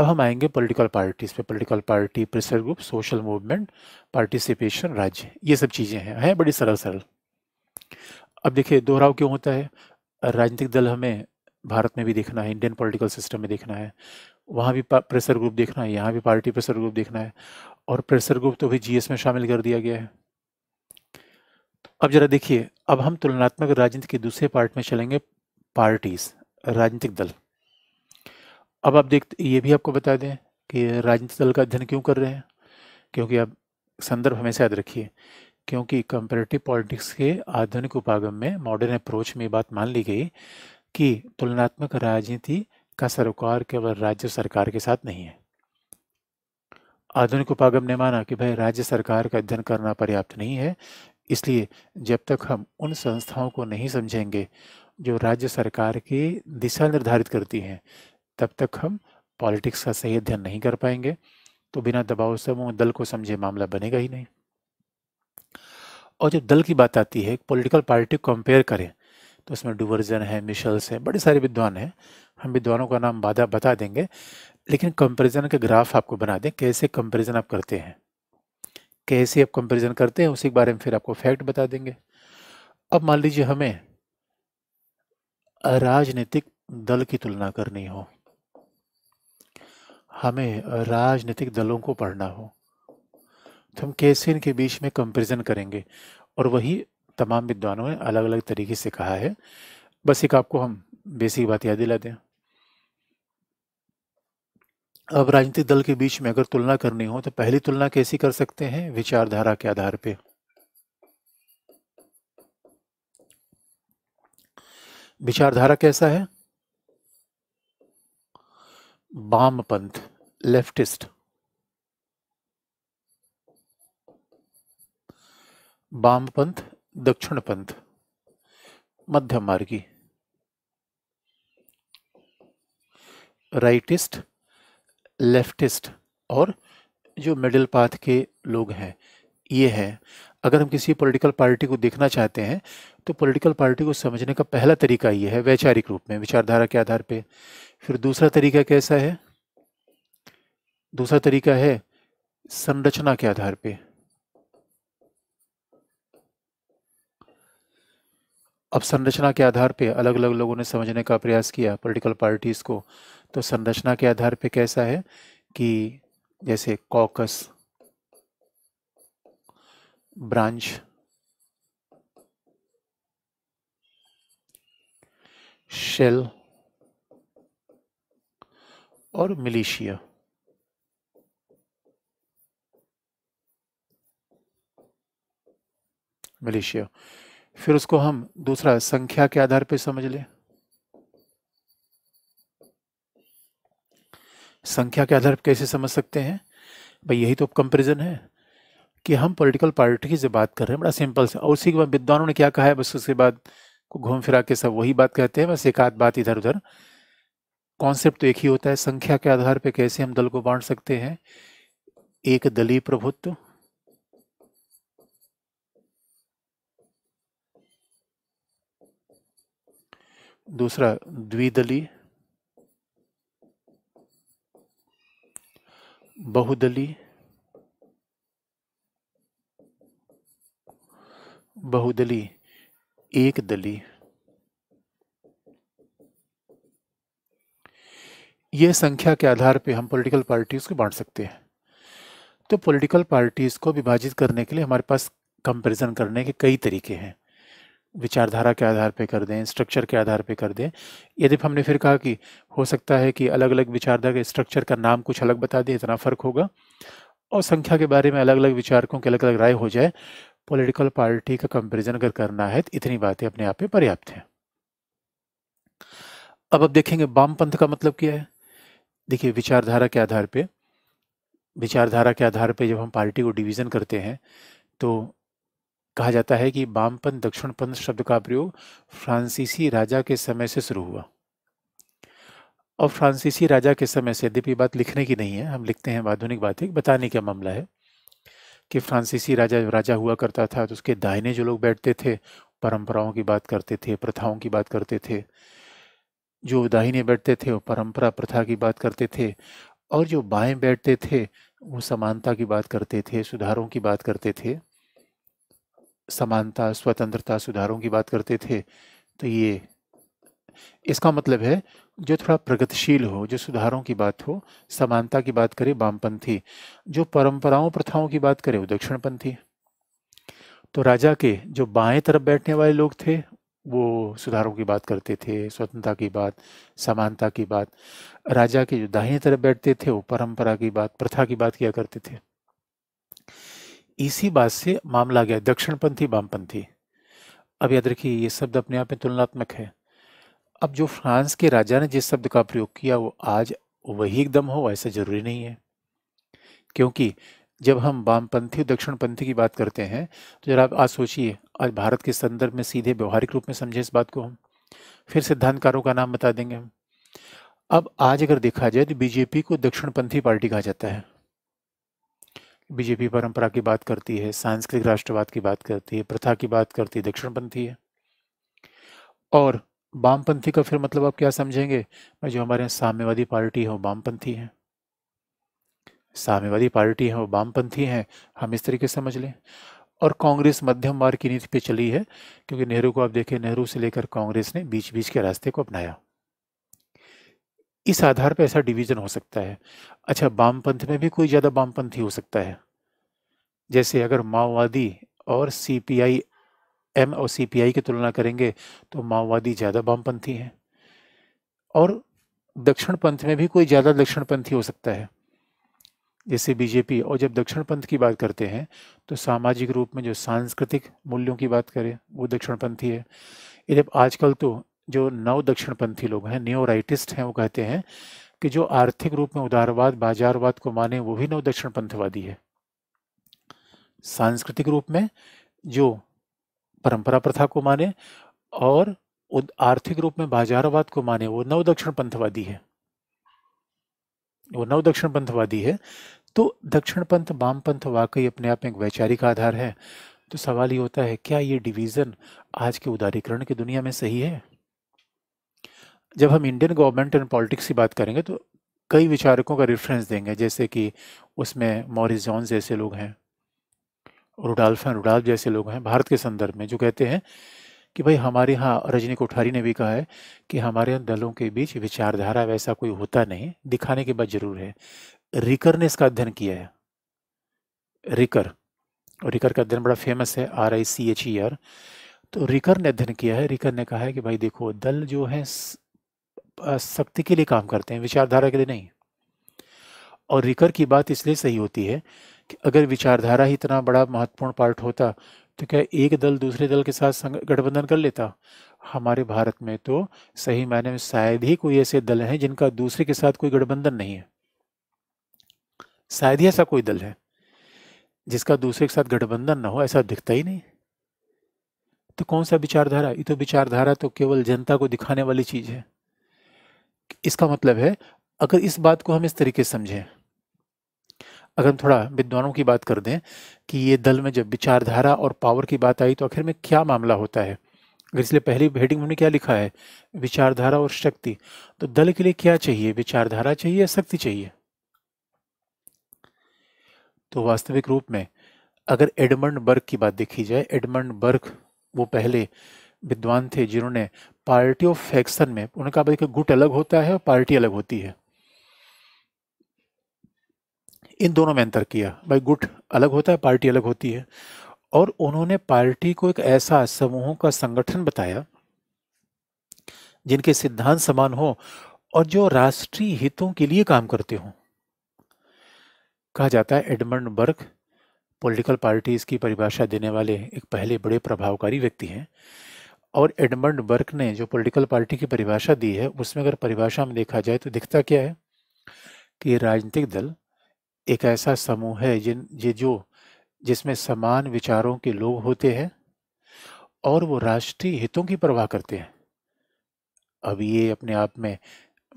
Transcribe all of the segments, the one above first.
अब हम आएंगे पॉलिटिकल पार्टीज पे political party pressure group social movement participation राज्य ये सब चीज़ें हैं हैं बड़ी सरल सरल अब देखिए दोहराव क्यों होता है राजनीतिक दल हमें भारत में भी देखना है इंडियन पॉलिटिकल सिस्टम में देखना है वहाँ भी प्रेशर ग्रुप देखना है यहाँ भी पार्टी प्रेशर ग्रुप देखना है और प्रेशर ग्रुप तो भी जीएस में शामिल कर दिया गया है अब जरा देखिए अब हम तुलनात्मक राजनीति के दूसरे पार्ट में चलेंगे पार्टीज राजनीतिक दल अब आप देख ये भी आपको बता दें कि राजनीतिक दल का अध्ययन क्यों कर रहे हैं क्योंकि आप संदर्भ हमेशा याद रखिए क्योंकि कंपेरेटिव पॉलिटिक्स के आधुनिक उपागम में मॉडर्न अप्रोच में बात मान ली गई कि तुलनात्मक राजनीति का सरोकार केवल राज्य सरकार के साथ नहीं है आधुनिक उपागम ने माना कि भाई राज्य सरकार का अध्ययन करना पर्याप्त नहीं है इसलिए जब तक हम उन संस्थाओं को नहीं समझेंगे जो राज्य सरकार की दिशा निर्धारित करती हैं तब तक हम पॉलिटिक्स का सही अध्ययन नहीं कर पाएंगे तो बिना दबाव वो दल को समझे मामला बनेगा ही नहीं और जब दल की बात आती है पॉलिटिकल पार्टी कंपेयर करें तो उसमें डुवर्जन है मिशल्स है बड़े सारे विद्वान हैं हम विद्वानों का नाम बाधा बता देंगे लेकिन कंपेरिजन के ग्राफ आपको बना दें कैसे कंपेरिजन आप करते हैं कैसे आप कंपेरिजन करते हैं उसी के बारे में फिर आपको फैक्ट बता देंगे अब मान लीजिए हमें राजनीतिक दल की तुलना करनी हो हमें राजनीतिक दलों को पढ़ना हो तो हम कैसे इनके बीच में कंपेरिजन करेंगे और वही तमाम विद्वानों ने अलग अलग तरीके से कहा है बस एक आपको हम बेसिक बात याद दिला दें अब राजनीतिक दल के बीच में अगर तुलना करनी हो तो पहली तुलना कैसी कर सकते हैं विचारधारा के आधार पे विचारधारा कैसा है वामपंथ लेफ्टिस्ट वामपंथ दक्षिणपंथ मध्यम मार्गी राइटिस्ट लेफ्टिस्ट और जो मिडिल पाथ के लोग हैं ये हैं अगर हम किसी पॉलिटिकल पार्टी को देखना चाहते हैं तो पॉलिटिकल पार्टी को समझने का पहला तरीका ये है वैचारिक रूप में विचारधारा के आधार पे फिर दूसरा तरीका कैसा है दूसरा तरीका है संरचना के आधार पे अब संरचना के आधार पे अलग अलग लोगों ने समझने का प्रयास किया पॉलिटिकल पार्टीज़ को तो संरचना के आधार पे कैसा है कि जैसे कॉकस ब्रांच शेल और मिलिशिया मलेशिया फिर उसको हम दूसरा संख्या के आधार पर समझ लें संख्या के आधार पर कैसे समझ सकते हैं भाई यही तो कंपेरिजन है कि हम पॉलिटिकल पार्टी की जो बात कर रहे हैं बड़ा सिंपल से और उसी के बाद विद्वानों ने क्या कहा है बस उसके बाद को घूम फिरा के सब वही बात कहते हैं बस एक आध बात इधर उधर कॉन्सेप्ट तो एक ही होता है संख्या के आधार पर कैसे हम दल को बांट सकते हैं एक दलीय प्रभुत्व दूसरा द्विदली बहुदली बहुदली एक दली ये संख्या के आधार पे हम पॉलिटिकल पार्टीज़ को बांट सकते हैं तो पॉलिटिकल पार्टीज़ को विभाजित करने के लिए हमारे पास कंपैरिजन करने के कई तरीके हैं विचारधारा के आधार पर कर दें स्ट्रक्चर के आधार पर कर दें यदि हमने फिर कहा कि हो सकता है कि अलग अलग विचारधारा के स्ट्रक्चर का नाम कुछ अलग बता दें इतना फ़र्क होगा और संख्या के बारे में अलग अलग विचारकों की अलग अलग राय हो जाए पॉलिटिकल पार्टी का कंपेरिजन अगर करना है तो इतनी बातें अपने आप पर पर्याप्त हैं अब अब देखेंगे वामपंथ का मतलब क्या है देखिए विचारधारा के आधार पर विचारधारा के आधार पर जब हम पार्टी को डिवीज़न करते हैं तो कहा जाता है कि वामपंथ दक्षिणपंथ शब्द का प्रयोग फ्रांसीसी राजा के समय से शुरू हुआ और फ्रांसीसी राजा के समय से यद्यपि बात लिखने की नहीं है हम लिखते हैं आधुनिक बात एक बताने का मामला है कि फ्रांसीसी राजा राजा हुआ करता था तो उसके दाहिने जो लोग बैठते थे परंपराओं की बात करते थे प्रथाओं की बात करते थे जो दाहिने बैठते थे वो परंपरा प्रथा की बात करते थे और जो बाएं बैठते थे वो समानता की बात करते थे सुधारों की बात करते थे समानता स्वतंत्रता सुधारों की बात करते थे तो ये इसका मतलब है जो थोड़ा प्रगतिशील हो जो सुधारों की बात हो समानता की बात करे वामपंथी जो परंपराओं प्रथाओं की बात करे वो दक्षिणपंथी तो राजा के जो बाएं तरफ बैठने वाले लोग थे वो सुधारों की बात करते थे स्वतंत्रता की बात समानता की बात राजा के जो दाहिने तरफ बैठते थे वो परंपरा की बात प्रथा की बात किया करते थे इसी बात से मामला गया दक्षिणपंथी वामपंथी अब याद रखिए ये शब्द अपने आप में तुलनात्मक है अब जो फ्रांस के राजा ने जिस शब्द का प्रयोग किया वो आज वही एकदम हो ऐसा जरूरी नहीं है क्योंकि जब हम वामपंथी और दक्षिणपंथी की बात करते हैं तो जरा आप आज सोचिए आज भारत के संदर्भ में सीधे व्यवहारिक रूप में समझे इस बात को हम फिर सिद्धांतकारों का नाम बता देंगे हम अब आज अगर देखा जाए तो बीजेपी को दक्षिणपंथी पार्टी कहा जाता है बीजेपी परंपरा की बात करती है सांस्कृतिक राष्ट्रवाद की बात करती है प्रथा की बात करती है दक्षिणपंथी है और वामपंथी का फिर मतलब आप क्या समझेंगे जो हमारे यहाँ साम्यवादी पार्टी है वो वामपंथी है साम्यवादी पार्टी है वो वामपंथी हैं हम इस तरीके समझ लें और कांग्रेस मध्यम वर्ग की नीति पे चली है क्योंकि नेहरू को आप देखें नेहरू से लेकर कांग्रेस ने बीच बीच के रास्ते को अपनाया इस आधार पर ऐसा डिवीजन हो सकता है अच्छा वामपंथ में भी कोई ज़्यादा वामपंथी हो सकता है जैसे अगर माओवादी और सीपीआई एम और सीपीआई की तुलना करेंगे तो माओवादी ज़्यादा वामपंथी हैं और दक्षिण पंथ में भी कोई ज़्यादा दक्षिणपंथी हो सकता है जैसे बीजेपी और जब दक्षिण पंथ की बात करते हैं तो सामाजिक रूप में जो सांस्कृतिक मूल्यों की बात करें वो दक्षिणपंथी है जब आजकल तो जो नव दक्षिणपंथी लोग हैं न्यो राइटिस्ट हैं वो कहते हैं कि जो आर्थिक रूप में उदारवाद बाजारवाद को माने वो भी नव दक्षिणपंथवादी है सांस्कृतिक रूप में जो परंपरा प्रथा को माने और आर्थिक रूप में बाजारवाद को माने वो नव दक्षिण पंथवादी है वो नव दक्षिण पंथवादी है तो दक्षिण पंथ वाम पंथ वाकई अपने आप में एक वैचारिक आधार है तो सवाल ये होता है क्या ये डिवीज़न आज के उदारीकरण की दुनिया में सही है जब हम इंडियन गवर्नमेंट एंड पॉलिटिक्स की बात करेंगे तो कई विचारकों का रेफरेंस देंगे जैसे कि उसमें मॉरिस जॉन जैसे लोग हैं रुडाल्फ हैं रुडाल्फ जैसे लोग हैं भारत के संदर्भ में जो कहते हैं कि भाई हमारे यहाँ रजनी कोठारी ने भी कहा है कि हमारे यहाँ दलों के बीच विचारधारा वैसा कोई होता नहीं दिखाने के बाद जरूर है रिकर ने इसका अध्ययन किया है रिकर और रिकर का अध्ययन बड़ा फेमस है R I C H E R तो रिकर ने अध्ययन किया है रिकर ने कहा है कि भाई देखो दल जो है शक्ति के लिए काम करते हैं विचारधारा के लिए नहीं और रिकर की बात इसलिए सही होती है कि अगर विचारधारा ही इतना बड़ा महत्वपूर्ण पार्ट होता तो क्या एक दल दूसरे दल के साथ गठबंधन कर लेता हमारे भारत में तो सही मायने में शायद ही कोई ऐसे दल हैं जिनका दूसरे के साथ कोई गठबंधन नहीं है शायद ही ऐसा कोई दल है जिसका दूसरे के साथ गठबंधन ना हो ऐसा दिखता ही नहीं तो कौन सा विचारधारा ये तो विचारधारा तो केवल जनता को दिखाने वाली चीज़ है इसका मतलब है अगर इस बात को हम इस तरीके से समझें अगर हम थोड़ा विद्वानों की बात कर दें कि ये दल में जब विचारधारा और पावर की बात आई तो आखिर में क्या मामला होता है अगर इसलिए पहली हेडिंग हमने क्या लिखा है विचारधारा और शक्ति तो दल के लिए क्या चाहिए विचारधारा चाहिए या शक्ति चाहिए तो वास्तविक रूप में अगर एडमंड बर्ग की बात देखी जाए एडमंड बर्ग वो पहले विद्वान थे जिन्होंने पार्टी ऑफ फैक्शन में उन्होंने कहा देखिए गुट अलग होता है और पार्टी अलग होती है इन दोनों में अंतर किया भाई गुट अलग होता है पार्टी अलग होती है और उन्होंने पार्टी को एक ऐसा समूहों का संगठन बताया जिनके सिद्धांत समान हो और जो राष्ट्रीय हितों के लिए काम करते हों कहा जाता है एडमंड बर्क पॉलिटिकल पार्टीज की परिभाषा देने वाले एक पहले बड़े प्रभावकारी व्यक्ति हैं और एडमंड बर्क ने जो पॉलिटिकल पार्टी की परिभाषा दी है उसमें अगर परिभाषा में देखा जाए तो दिखता क्या है कि राजनीतिक दल एक ऐसा समूह है जिन ये जो जिसमें समान विचारों के लोग होते हैं और वो राष्ट्रीय हितों की परवाह करते हैं अब ये अपने आप में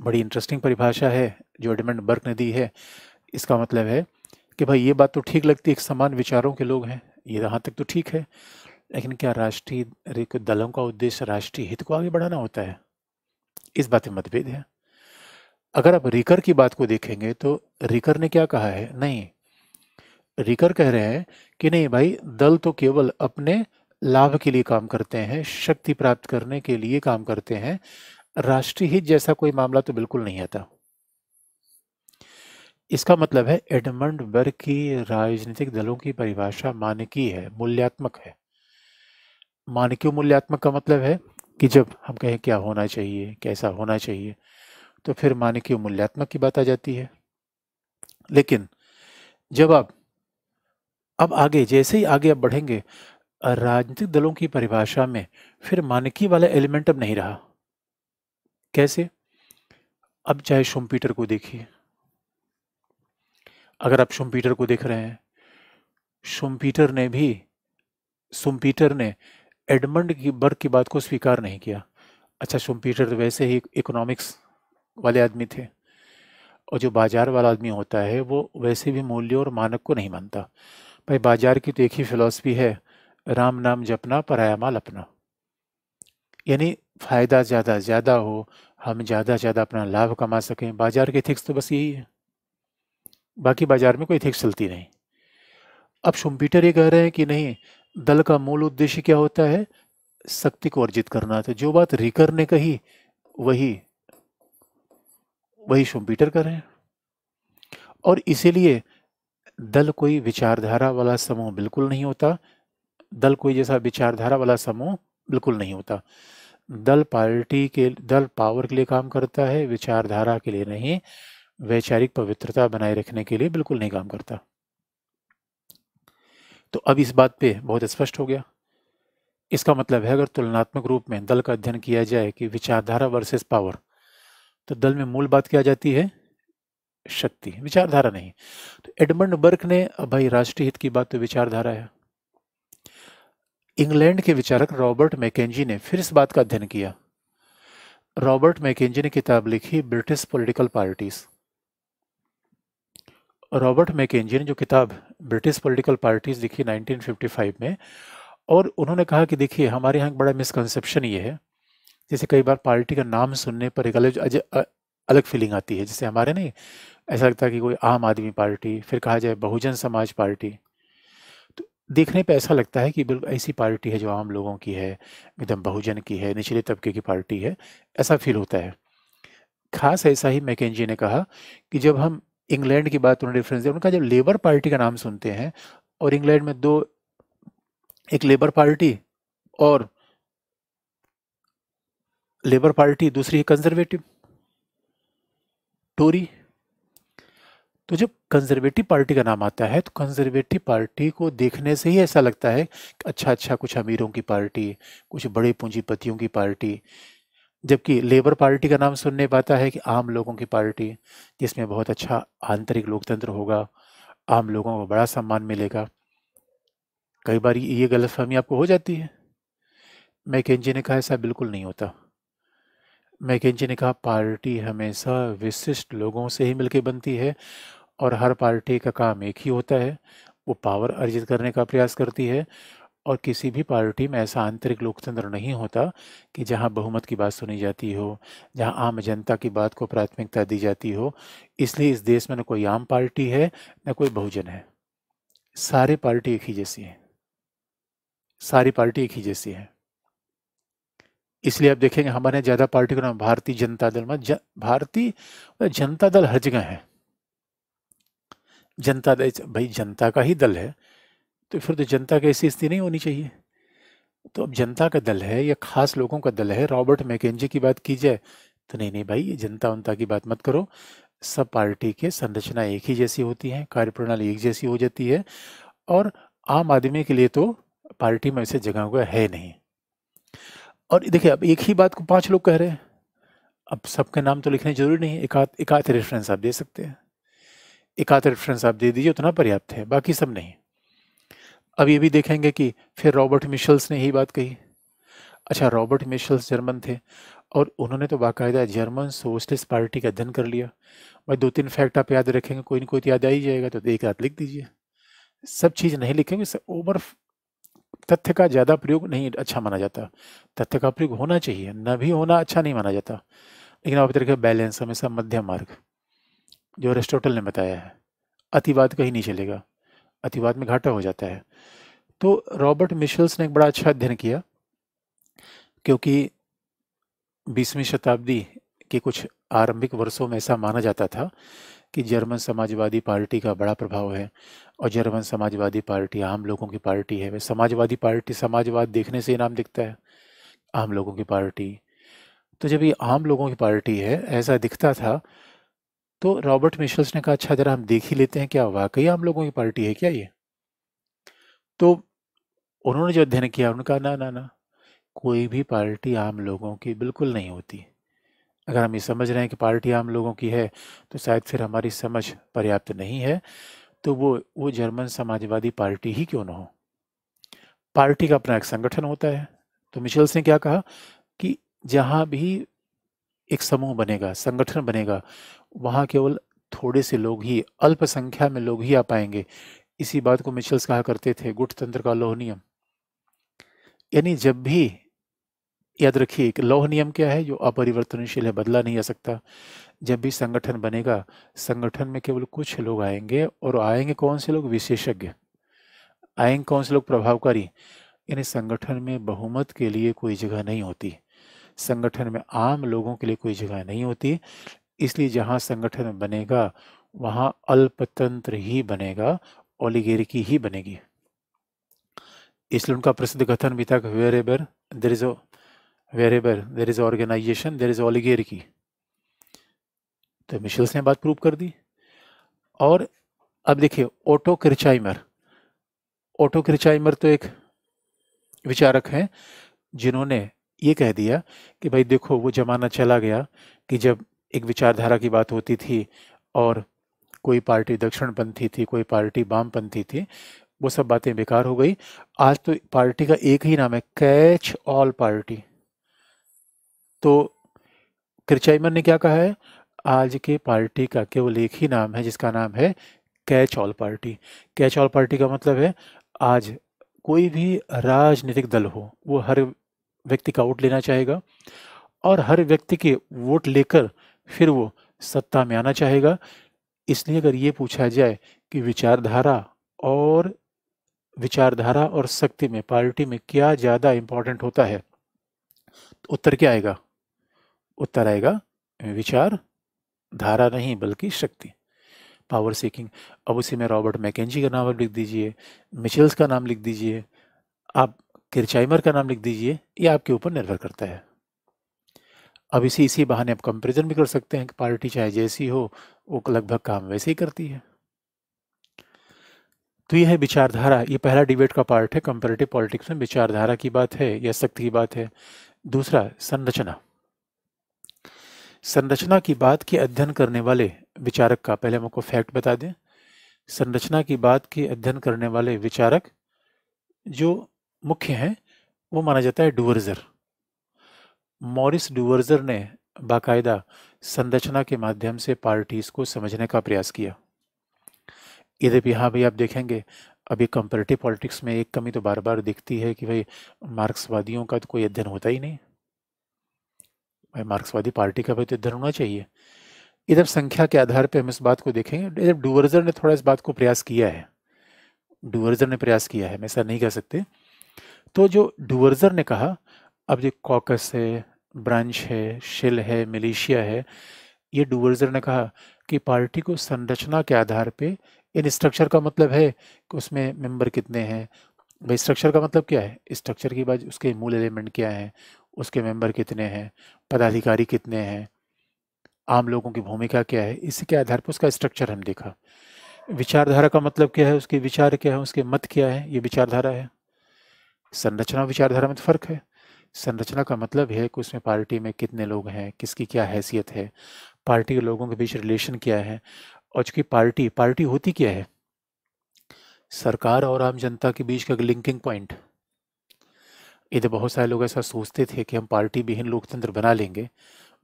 बड़ी इंटरेस्टिंग परिभाषा है जो एडमंड बर्क ने दी है इसका मतलब है कि भाई ये बात तो ठीक लगती है समान विचारों के लोग हैं ये यहाँ तक तो ठीक है लेकिन क्या राष्ट्रीय दलों का उद्देश्य राष्ट्रीय हित को आगे बढ़ाना होता है इस बात में मतभेद है अगर आप रिकर की बात को देखेंगे तो रिकर ने क्या कहा है नहीं रिकर कह रहे हैं कि नहीं भाई दल तो केवल अपने लाभ के लिए काम करते हैं शक्ति प्राप्त करने के लिए काम करते हैं राष्ट्रीय हित जैसा कोई मामला तो बिल्कुल नहीं आता इसका मतलब है एडमंड बर्ग की राजनीतिक दलों की परिभाषा मानकी है मूल्यात्मक है मानकीय मूल्यात्मक का मतलब है कि जब हम कहें क्या होना चाहिए कैसा होना चाहिए तो फिर मानकीय मूल्यात्मक की बात आ जाती है लेकिन जब आप अब आगे जैसे ही आगे आप बढ़ेंगे राजनीतिक दलों की परिभाषा में फिर मानकीय वाला एलिमेंट अब नहीं रहा कैसे अब चाहे शुमपीटर को देखिए अगर आप शुमपीटर को देख रहे हैं शुमपीटर ने भी सुमपीटर ने एडमंड की बर्ग की बात को स्वीकार नहीं किया अच्छा शुमपीटर तो वैसे ही इकोनॉमिक्स वाले आदमी थे और जो बाजार वाला आदमी होता है वो वैसे भी मूल्य और मानक को नहीं मानता भाई बाजार की तो एक ही फिलॉसफी है राम नाम जपना पराया माल अपना यानी फ़ायदा ज़्यादा ज़्यादा हो हम ज़्यादा ज़्यादा अपना लाभ कमा सकें बाजार के थिक्स तो बस यही है बाकी बाजार में कोई थिक्स चलती नहीं अब शुमपीटर ये कह रहे हैं कि नहीं दल का मूल उद्देश्य क्या होता है शक्ति को अर्जित करना तो जो बात रिकर ने कही वही वही शुम्पीटर कर रहे हैं और इसीलिए दल कोई विचारधारा वाला समूह बिल्कुल नहीं होता दल कोई जैसा विचारधारा वाला समूह बिल्कुल नहीं होता दल पार्टी के दल पावर के लिए काम करता है विचारधारा के लिए नहीं वैचारिक पवित्रता बनाए रखने के लिए बिल्कुल नहीं काम करता तो अब इस बात पे बहुत स्पष्ट हो गया इसका मतलब है अगर तुलनात्मक रूप में दल का अध्ययन किया जाए कि विचारधारा वर्सेस पावर तो दल में मूल बात क्या जाती है शक्ति विचारधारा नहीं तो एडमंड बर्क ने अब भाई राष्ट्रीय हित की बात तो विचारधारा है इंग्लैंड के विचारक रॉबर्ट मैकेजी ने फिर इस बात का अध्ययन किया रॉबर्ट मैकेजी ने किताब लिखी British political parties Robert McKenzie ने जो किताब ब्रिटिश पॉलिटिकल पार्टीज लिखी 1955 में और उन्होंने कहा कि देखिए हमारे यहाँ एक बड़ा मिसकंसेप्शन ये है जैसे कई बार पार्टी का नाम सुनने पर एक अलग अलग फीलिंग आती है जैसे हमारे नहीं ऐसा लगता है कि कोई आम आदमी पार्टी फिर कहा जाए बहुजन समाज पार्टी तो देखने पर ऐसा लगता है कि बिल्कुल ऐसी पार्टी है जो आम लोगों की है एकदम बहुजन की है निचले तबके की पार्टी है ऐसा फील होता है खास ऐसा ही मैकेजी ने कहा कि जब हम इंग्लैंड की बात उन्होंने रेफरेंस दिया उनका जब लेबर पार्टी का नाम सुनते हैं और इंग्लैंड में दो एक लेबर पार्टी और लेबर पार्टी दूसरी है कंजर्वेटिव टोरी तो जब कंजर्वेटिव पार्टी का नाम आता है तो कंजर्वेटिव पार्टी को देखने से ही ऐसा लगता है कि अच्छा अच्छा कुछ अमीरों की पार्टी कुछ बड़े पूंजीपतियों की पार्टी जबकि लेबर पार्टी का नाम सुनने पाता है कि आम लोगों की पार्टी जिसमें बहुत अच्छा आंतरिक लोकतंत्र होगा आम लोगों को बड़ा सम्मान मिलेगा कई बार ये गलतफहमी आपको हो जाती है मैकेजी ने कहा ऐसा बिल्कुल नहीं होता मैकेजी ने कहा पार्टी हमेशा विशिष्ट लोगों से ही मिलकर बनती है और हर पार्टी का काम एक ही होता है वो पावर अर्जित करने का प्रयास करती है और किसी भी पार्टी में ऐसा आंतरिक लोकतंत्र नहीं होता कि जहां बहुमत की बात सुनी जाती हो जहां आम जनता की बात को प्राथमिकता दी जाती हो इसलिए इस देश में न कोई आम पार्टी है न कोई बहुजन है सारे पार्टी एक ही जैसी है सारी पार्टी एक ही जैसी है इसलिए आप देखेंगे हमारे ज़्यादा पार्टी का नाम भारतीय जनता दल में भारतीय मतलब जनता दल हर जगह है जनता दल भाई जनता का ही दल है तो फिर तो जनता की ऐसी स्थिति नहीं होनी चाहिए तो अब जनता का दल है या खास लोगों का दल है रॉबर्ट मैकेजी की बात की जाए तो नहीं नहीं भाई ये जनता उनता की बात मत करो सब पार्टी के संरचना एक ही जैसी होती है कार्यप्रणाली एक जैसी हो जाती है और आम आदमी के लिए तो पार्टी में ऐसे जगह हुआ है नहीं और देखिए अब एक ही बात को पांच लोग कह रहे हैं अब सबके नाम तो लिखने जरूरी नहीं है एकाध रेफरेंस आप दे सकते हैं एकाध रेफरेंस आप दे दीजिए उतना पर्याप्त है बाकी सब नहीं अब ये भी देखेंगे कि फिर रॉबर्ट मिशल्स ने ही बात कही अच्छा रॉबर्ट मिशल्स जर्मन थे और उन्होंने तो बाकायदा जर्मन सोशलिस्ट पार्टी का अध्ययन कर लिया भाई दो तीन फैक्ट आप याद रखेंगे कोई ना कोई तो याद आ ही जाएगा तो एक रात लिख दीजिए सब चीज़ नहीं लिखेंगे ओवर तथ्य का ज़्यादा प्रयोग नहीं अच्छा माना जाता तथ्य का प्रयोग होना चाहिए न भी होना अच्छा नहीं माना जाता लेकिन आप तरह बैलेंस हमेशा मध्यम मार्ग जो अरिस्टोटल ने बताया है अतिवाद कहीं नहीं चलेगा अतिवाद में घाटा हो जाता है तो रॉबर्ट मिशल्स ने एक बड़ा अच्छा अध्ययन किया क्योंकि बीसवीं शताब्दी के कुछ आरंभिक वर्षों में ऐसा माना जाता था कि जर्मन समाजवादी पार्टी का बड़ा प्रभाव है और जर्मन समाजवादी पार्टी आम लोगों की पार्टी है समाजवादी पार्टी समाजवाद देखने से इनाम दिखता है आम लोगों की पार्टी तो जब ये आम लोगों की पार्टी है ऐसा दिखता था तो रॉबर्ट मिशल्स ने कहा अच्छा जरा हम देख ही लेते हैं क्या वाकई हम लोगों की पार्टी है क्या ये तो उन्होंने जो अध्ययन किया उन्होंने कहा ना ना ना कोई भी पार्टी आम लोगों की बिल्कुल नहीं होती अगर हम ये समझ रहे हैं कि पार्टी आम लोगों की है तो शायद फिर हमारी समझ पर्याप्त नहीं है तो वो वो जर्मन समाजवादी पार्टी ही क्यों ना हो पार्टी का अपना एक संगठन होता है तो मिशल्स ने क्या कहा कि जहाँ भी एक समूह बनेगा संगठन बनेगा वहाँ केवल थोड़े से लोग ही अल्पसंख्या में लोग ही आ पाएंगे इसी बात को मिशल्स कहा करते थे गुट तंत्र का लोह नियम यानी जब भी याद रखिए कि लौह नियम क्या है जो अपरिवर्तनशील है बदला नहीं आ सकता जब भी संगठन बनेगा संगठन में केवल कुछ लोग आएंगे और आएंगे कौन से लोग विशेषज्ञ आएंगे कौन से लोग प्रभावकारी यानी संगठन में बहुमत के लिए कोई जगह नहीं होती संगठन में आम लोगों के लिए कोई जगह नहीं होती इसलिए जहाँ संगठन बनेगा वहाँ अल्पतंत्र ही बनेगा ओलीगेरिकी ही बनेगी इसलिए उनका प्रसिद्ध कथन भी था कि वेरेबर there is where वेरेबर there is organisation there is ओलिगेरिकी तो मिशेल्स ने बात प्रूव कर दी और अब देखिए ओटो क्रिचाइमर ओटो क्रिचाइमर तो एक विचारक हैं जिन्होंने ये कह दिया कि भाई देखो वो ज़माना चला गया कि जब एक विचारधारा की बात होती थी और कोई पार्टी दक्षिणपंथी थी कोई पार्टी वामपंथी थी वो सब बातें बेकार हो गई आज तो पार्टी का एक ही नाम है कैच ऑल पार्टी तो क्रिचाइमर ने क्या कहा है आज के पार्टी का केवल एक ही नाम है जिसका नाम है catch all party catch all party का मतलब है आज कोई भी राजनीतिक दल हो वो हर व्यक्ति का वोट लेना चाहेगा और हर व्यक्ति के वोट लेकर फिर वो सत्ता में आना चाहेगा इसलिए अगर ये पूछा जाए कि विचारधारा और विचारधारा और शक्ति में पार्टी में क्या ज़्यादा इम्पोर्टेंट होता है तो उत्तर क्या आएगा उत्तर आएगा विचार धारा नहीं बल्कि शक्ति पावर सीकिंग अब उसी में रॉबर्ट मैकेजी का नाम लिख दीजिए मिचेल्स का नाम लिख दीजिए आप किरचाइमर का नाम लिख दीजिए ये आपके ऊपर निर्भर करता है अब इसी इसी बहाने आप कंपेरिजन भी कर सकते हैं कि पार्टी चाहे जैसी हो वो लगभग काम वैसे ही करती है तो यह है विचारधारा ये पहला डिबेट का पार्ट है कंपेरेटिव पॉलिटिक्स में विचारधारा की बात है या शक्ति की बात है दूसरा संरचना संरचना की बात के अध्ययन करने वाले विचारक का पहले हम आपको फैक्ट बता दें संरचना की बात के अध्ययन करने वाले विचारक जो मुख्य हैं वो माना जाता है डुअर्जर मॉरिस डूवर्जर ने बाकायदा संरचना के माध्यम से पार्टीज को समझने का प्रयास किया यद्यपि हाँ भाई आप देखेंगे अभी कंपेरेटिव पॉलिटिक्स में एक कमी तो बार बार दिखती है कि भाई मार्क्सवादियों का तो कोई अध्ययन होता ही नहीं भाई मार्क्सवादी पार्टी का भी तो अध्ययन होना चाहिए इधर संख्या के आधार पर हम इस बात को देखेंगे इधर ने थोड़ा इस बात को प्रयास किया है डुवर्जर ने प्रयास किया है हम ऐसा नहीं कह सकते तो जो डुवर्जर ने कहा अब जो कॉकस है ब्रांच है शिल है मलेशिया है ये डुवर्जर ने कहा कि पार्टी को संरचना के आधार पे इन स्ट्रक्चर का मतलब है कि उसमें मेंबर कितने हैं भाई स्ट्रक्चर का मतलब क्या है स्ट्रक्चर की बात उसके मूल एलिमेंट क्या हैं उसके मेंबर कितने हैं पदाधिकारी कितने हैं आम लोगों की भूमिका क्या है इसी के आधार पर उसका स्ट्रक्चर हम देखा विचारधारा का मतलब क्या है उसके विचार क्या है उसके मत क्या है ये विचारधारा है संरचना विचारधारा में तो फ़र्क है संरचना का मतलब है कि उसमें पार्टी में कितने लोग हैं किसकी क्या हैसियत है पार्टी के लोगों के बीच रिलेशन क्या है और चूँकि पार्टी पार्टी होती क्या है सरकार और आम जनता के बीच का लिंकिंग पॉइंट इधर बहुत सारे लोग ऐसा सोचते थे कि हम पार्टी विहीन लोकतंत्र बना लेंगे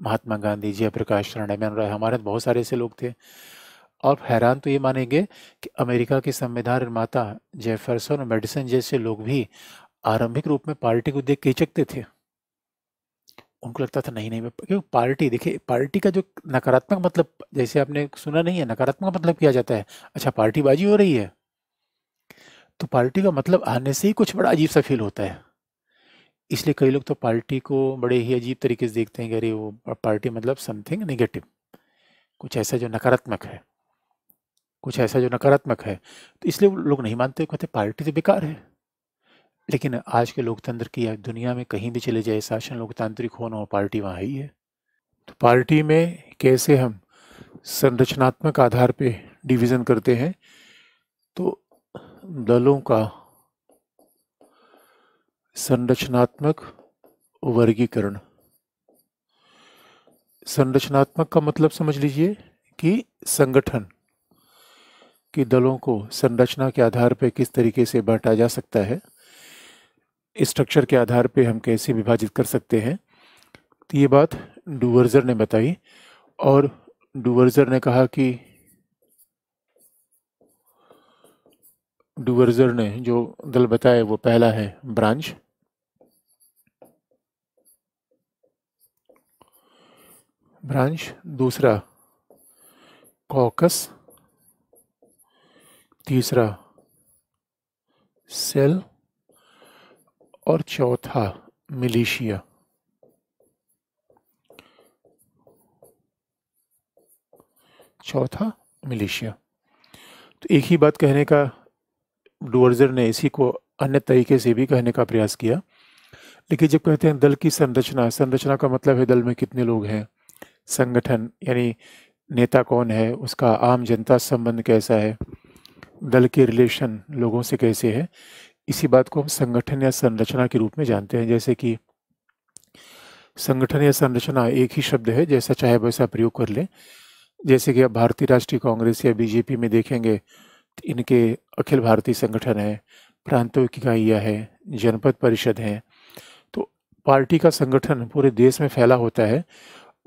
महात्मा गांधी जयप्रकाश नारायण एम राय हमारे बहुत सारे ऐसे लोग थे और हैरान तो ये मानेंगे कि अमेरिका के संविधान निर्माता जेफरसन और मेडिसन जैसे लोग भी आरंभिक रूप में पार्टी को देख के थे उनको लगता था नहीं नहीं मैं क्यों पार्टी देखिए पार्टी का जो नकारात्मक मतलब जैसे आपने सुना नहीं है नकारात्मक मतलब किया जाता है अच्छा पार्टी बाजी हो रही है तो पार्टी का मतलब आने से ही कुछ बड़ा अजीब सा फील होता है इसलिए कई लोग तो पार्टी को बड़े ही अजीब तरीके से देखते हैं कि अरे वो पार्टी मतलब समथिंग नेगेटिव कुछ ऐसा जो नकारात्मक है कुछ ऐसा जो नकारात्मक है तो इसलिए लोग नहीं मानते कहते पार्टी तो बेकार है लेकिन आज के लोकतंत्र की दुनिया में कहीं भी चले जाए शासन लोकतांत्रिक हो ना पार्टी वहाँ ही है तो पार्टी में कैसे हम संरचनात्मक आधार पे डिवीज़न करते हैं तो दलों का संरचनात्मक वर्गीकरण संरचनात्मक का मतलब समझ लीजिए कि संगठन की दलों को संरचना के आधार पर किस तरीके से बांटा जा सकता है स्ट्रक्चर के आधार पे हम कैसे विभाजित कर सकते हैं तो ये बात डूवर्जर ने बताई और डूवर्जर ने कहा कि डूवर्जर ने जो दल बताया वो पहला है ब्रांच ब्रांच दूसरा कॉकस तीसरा सेल और चौथा मिलिशिया चौथा मिलिशिया तो एक ही बात कहने का डुअर्जर ने इसी को अन्य तरीके से भी कहने का प्रयास किया लेकिन जब कहते हैं दल की संरचना संरचना का मतलब है दल में कितने लोग हैं संगठन यानी नेता कौन है उसका आम जनता संबंध कैसा है दल के रिलेशन लोगों से कैसे है इसी बात को हम संगठन या संरचना के रूप में जानते हैं जैसे कि संगठन या संरचना एक ही शब्द है जैसा चाहे वैसा प्रयोग कर लें जैसे कि आप भारतीय राष्ट्रीय कांग्रेस या बीजेपी में देखेंगे तो इनके अखिल भारतीय संगठन है प्रांतों की इकाइयाँ है जनपद परिषद हैं तो पार्टी का संगठन पूरे देश में फैला होता है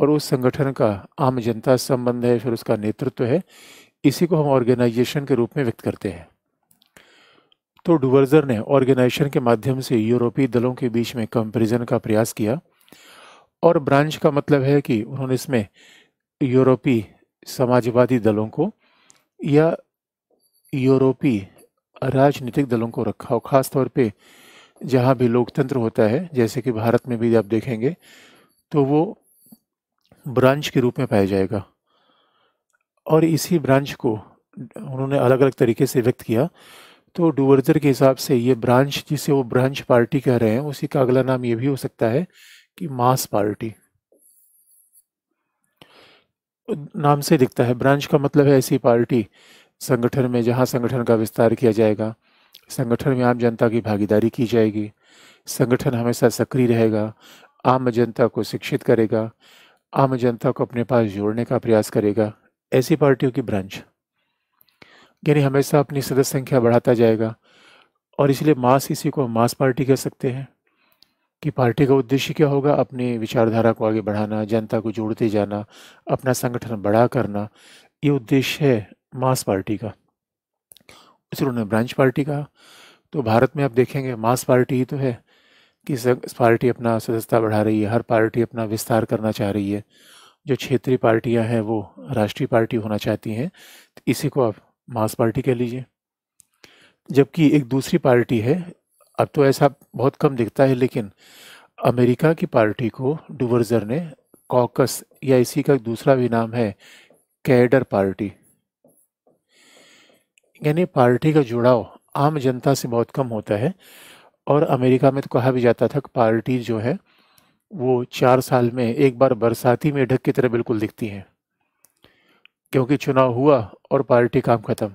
और उस संगठन का आम जनता संबंध है फिर उसका नेतृत्व है इसी को हम ऑर्गेनाइजेशन के रूप में व्यक्त करते हैं तो डुवर्जर ने ऑर्गेनाइजेशन के माध्यम से यूरोपीय दलों के बीच में कंपेरिजन का प्रयास किया और ब्रांच का मतलब है कि उन्होंने इसमें यूरोपीय समाजवादी दलों को या यूरोपीय राजनीतिक दलों को रखा और खासतौर पे जहाँ भी लोकतंत्र होता है जैसे कि भारत में भी आप देखेंगे तो वो ब्रांच के रूप में पाया जाएगा और इसी ब्रांच को उन्होंने अलग अलग तरीके से व्यक्त किया तो डुवर्जर के हिसाब से ये ब्रांच जिसे वो ब्रांच पार्टी कह रहे हैं उसी का अगला नाम ये भी हो सकता है कि मास पार्टी नाम से दिखता है ब्रांच का मतलब है ऐसी पार्टी संगठन में जहाँ संगठन का विस्तार किया जाएगा संगठन में आम जनता की भागीदारी की जाएगी संगठन हमेशा सक्रिय रहेगा आम जनता को शिक्षित करेगा आम जनता को अपने पास जोड़ने का प्रयास करेगा ऐसी पार्टियों की ब्रांच यानी हमेशा अपनी सदस्य संख्या बढ़ाता जाएगा और इसलिए मास इसी को मास पार्टी कह सकते हैं कि पार्टी का उद्देश्य क्या होगा अपनी विचारधारा को आगे बढ़ाना जनता को जोड़ते जाना अपना संगठन बड़ा करना ये उद्देश्य है मास पार्टी का इसलिए उन्होंने ब्रांच पार्टी कहा तो भारत में आप देखेंगे मास पार्टी ही तो है कि पार्टी अपना सदस्यता बढ़ा रही है हर पार्टी अपना विस्तार करना चाह रही है जो क्षेत्रीय पार्टियां हैं वो राष्ट्रीय पार्टी होना चाहती हैं तो इसी को आप मास पार्टी कह लीजिए जबकि एक दूसरी पार्टी है अब तो ऐसा बहुत कम दिखता है लेकिन अमेरिका की पार्टी को डुवर्जर ने कॉकस या इसी का दूसरा भी नाम है कैडर पार्टी यानी पार्टी का जुड़ाव आम जनता से बहुत कम होता है और अमेरिका में तो कहा भी जाता था कि पार्टी जो है वो चार साल में एक बार बरसाती ढक की तरह बिल्कुल दिखती हैं क्योंकि चुनाव हुआ और पार्टी काम ख़त्म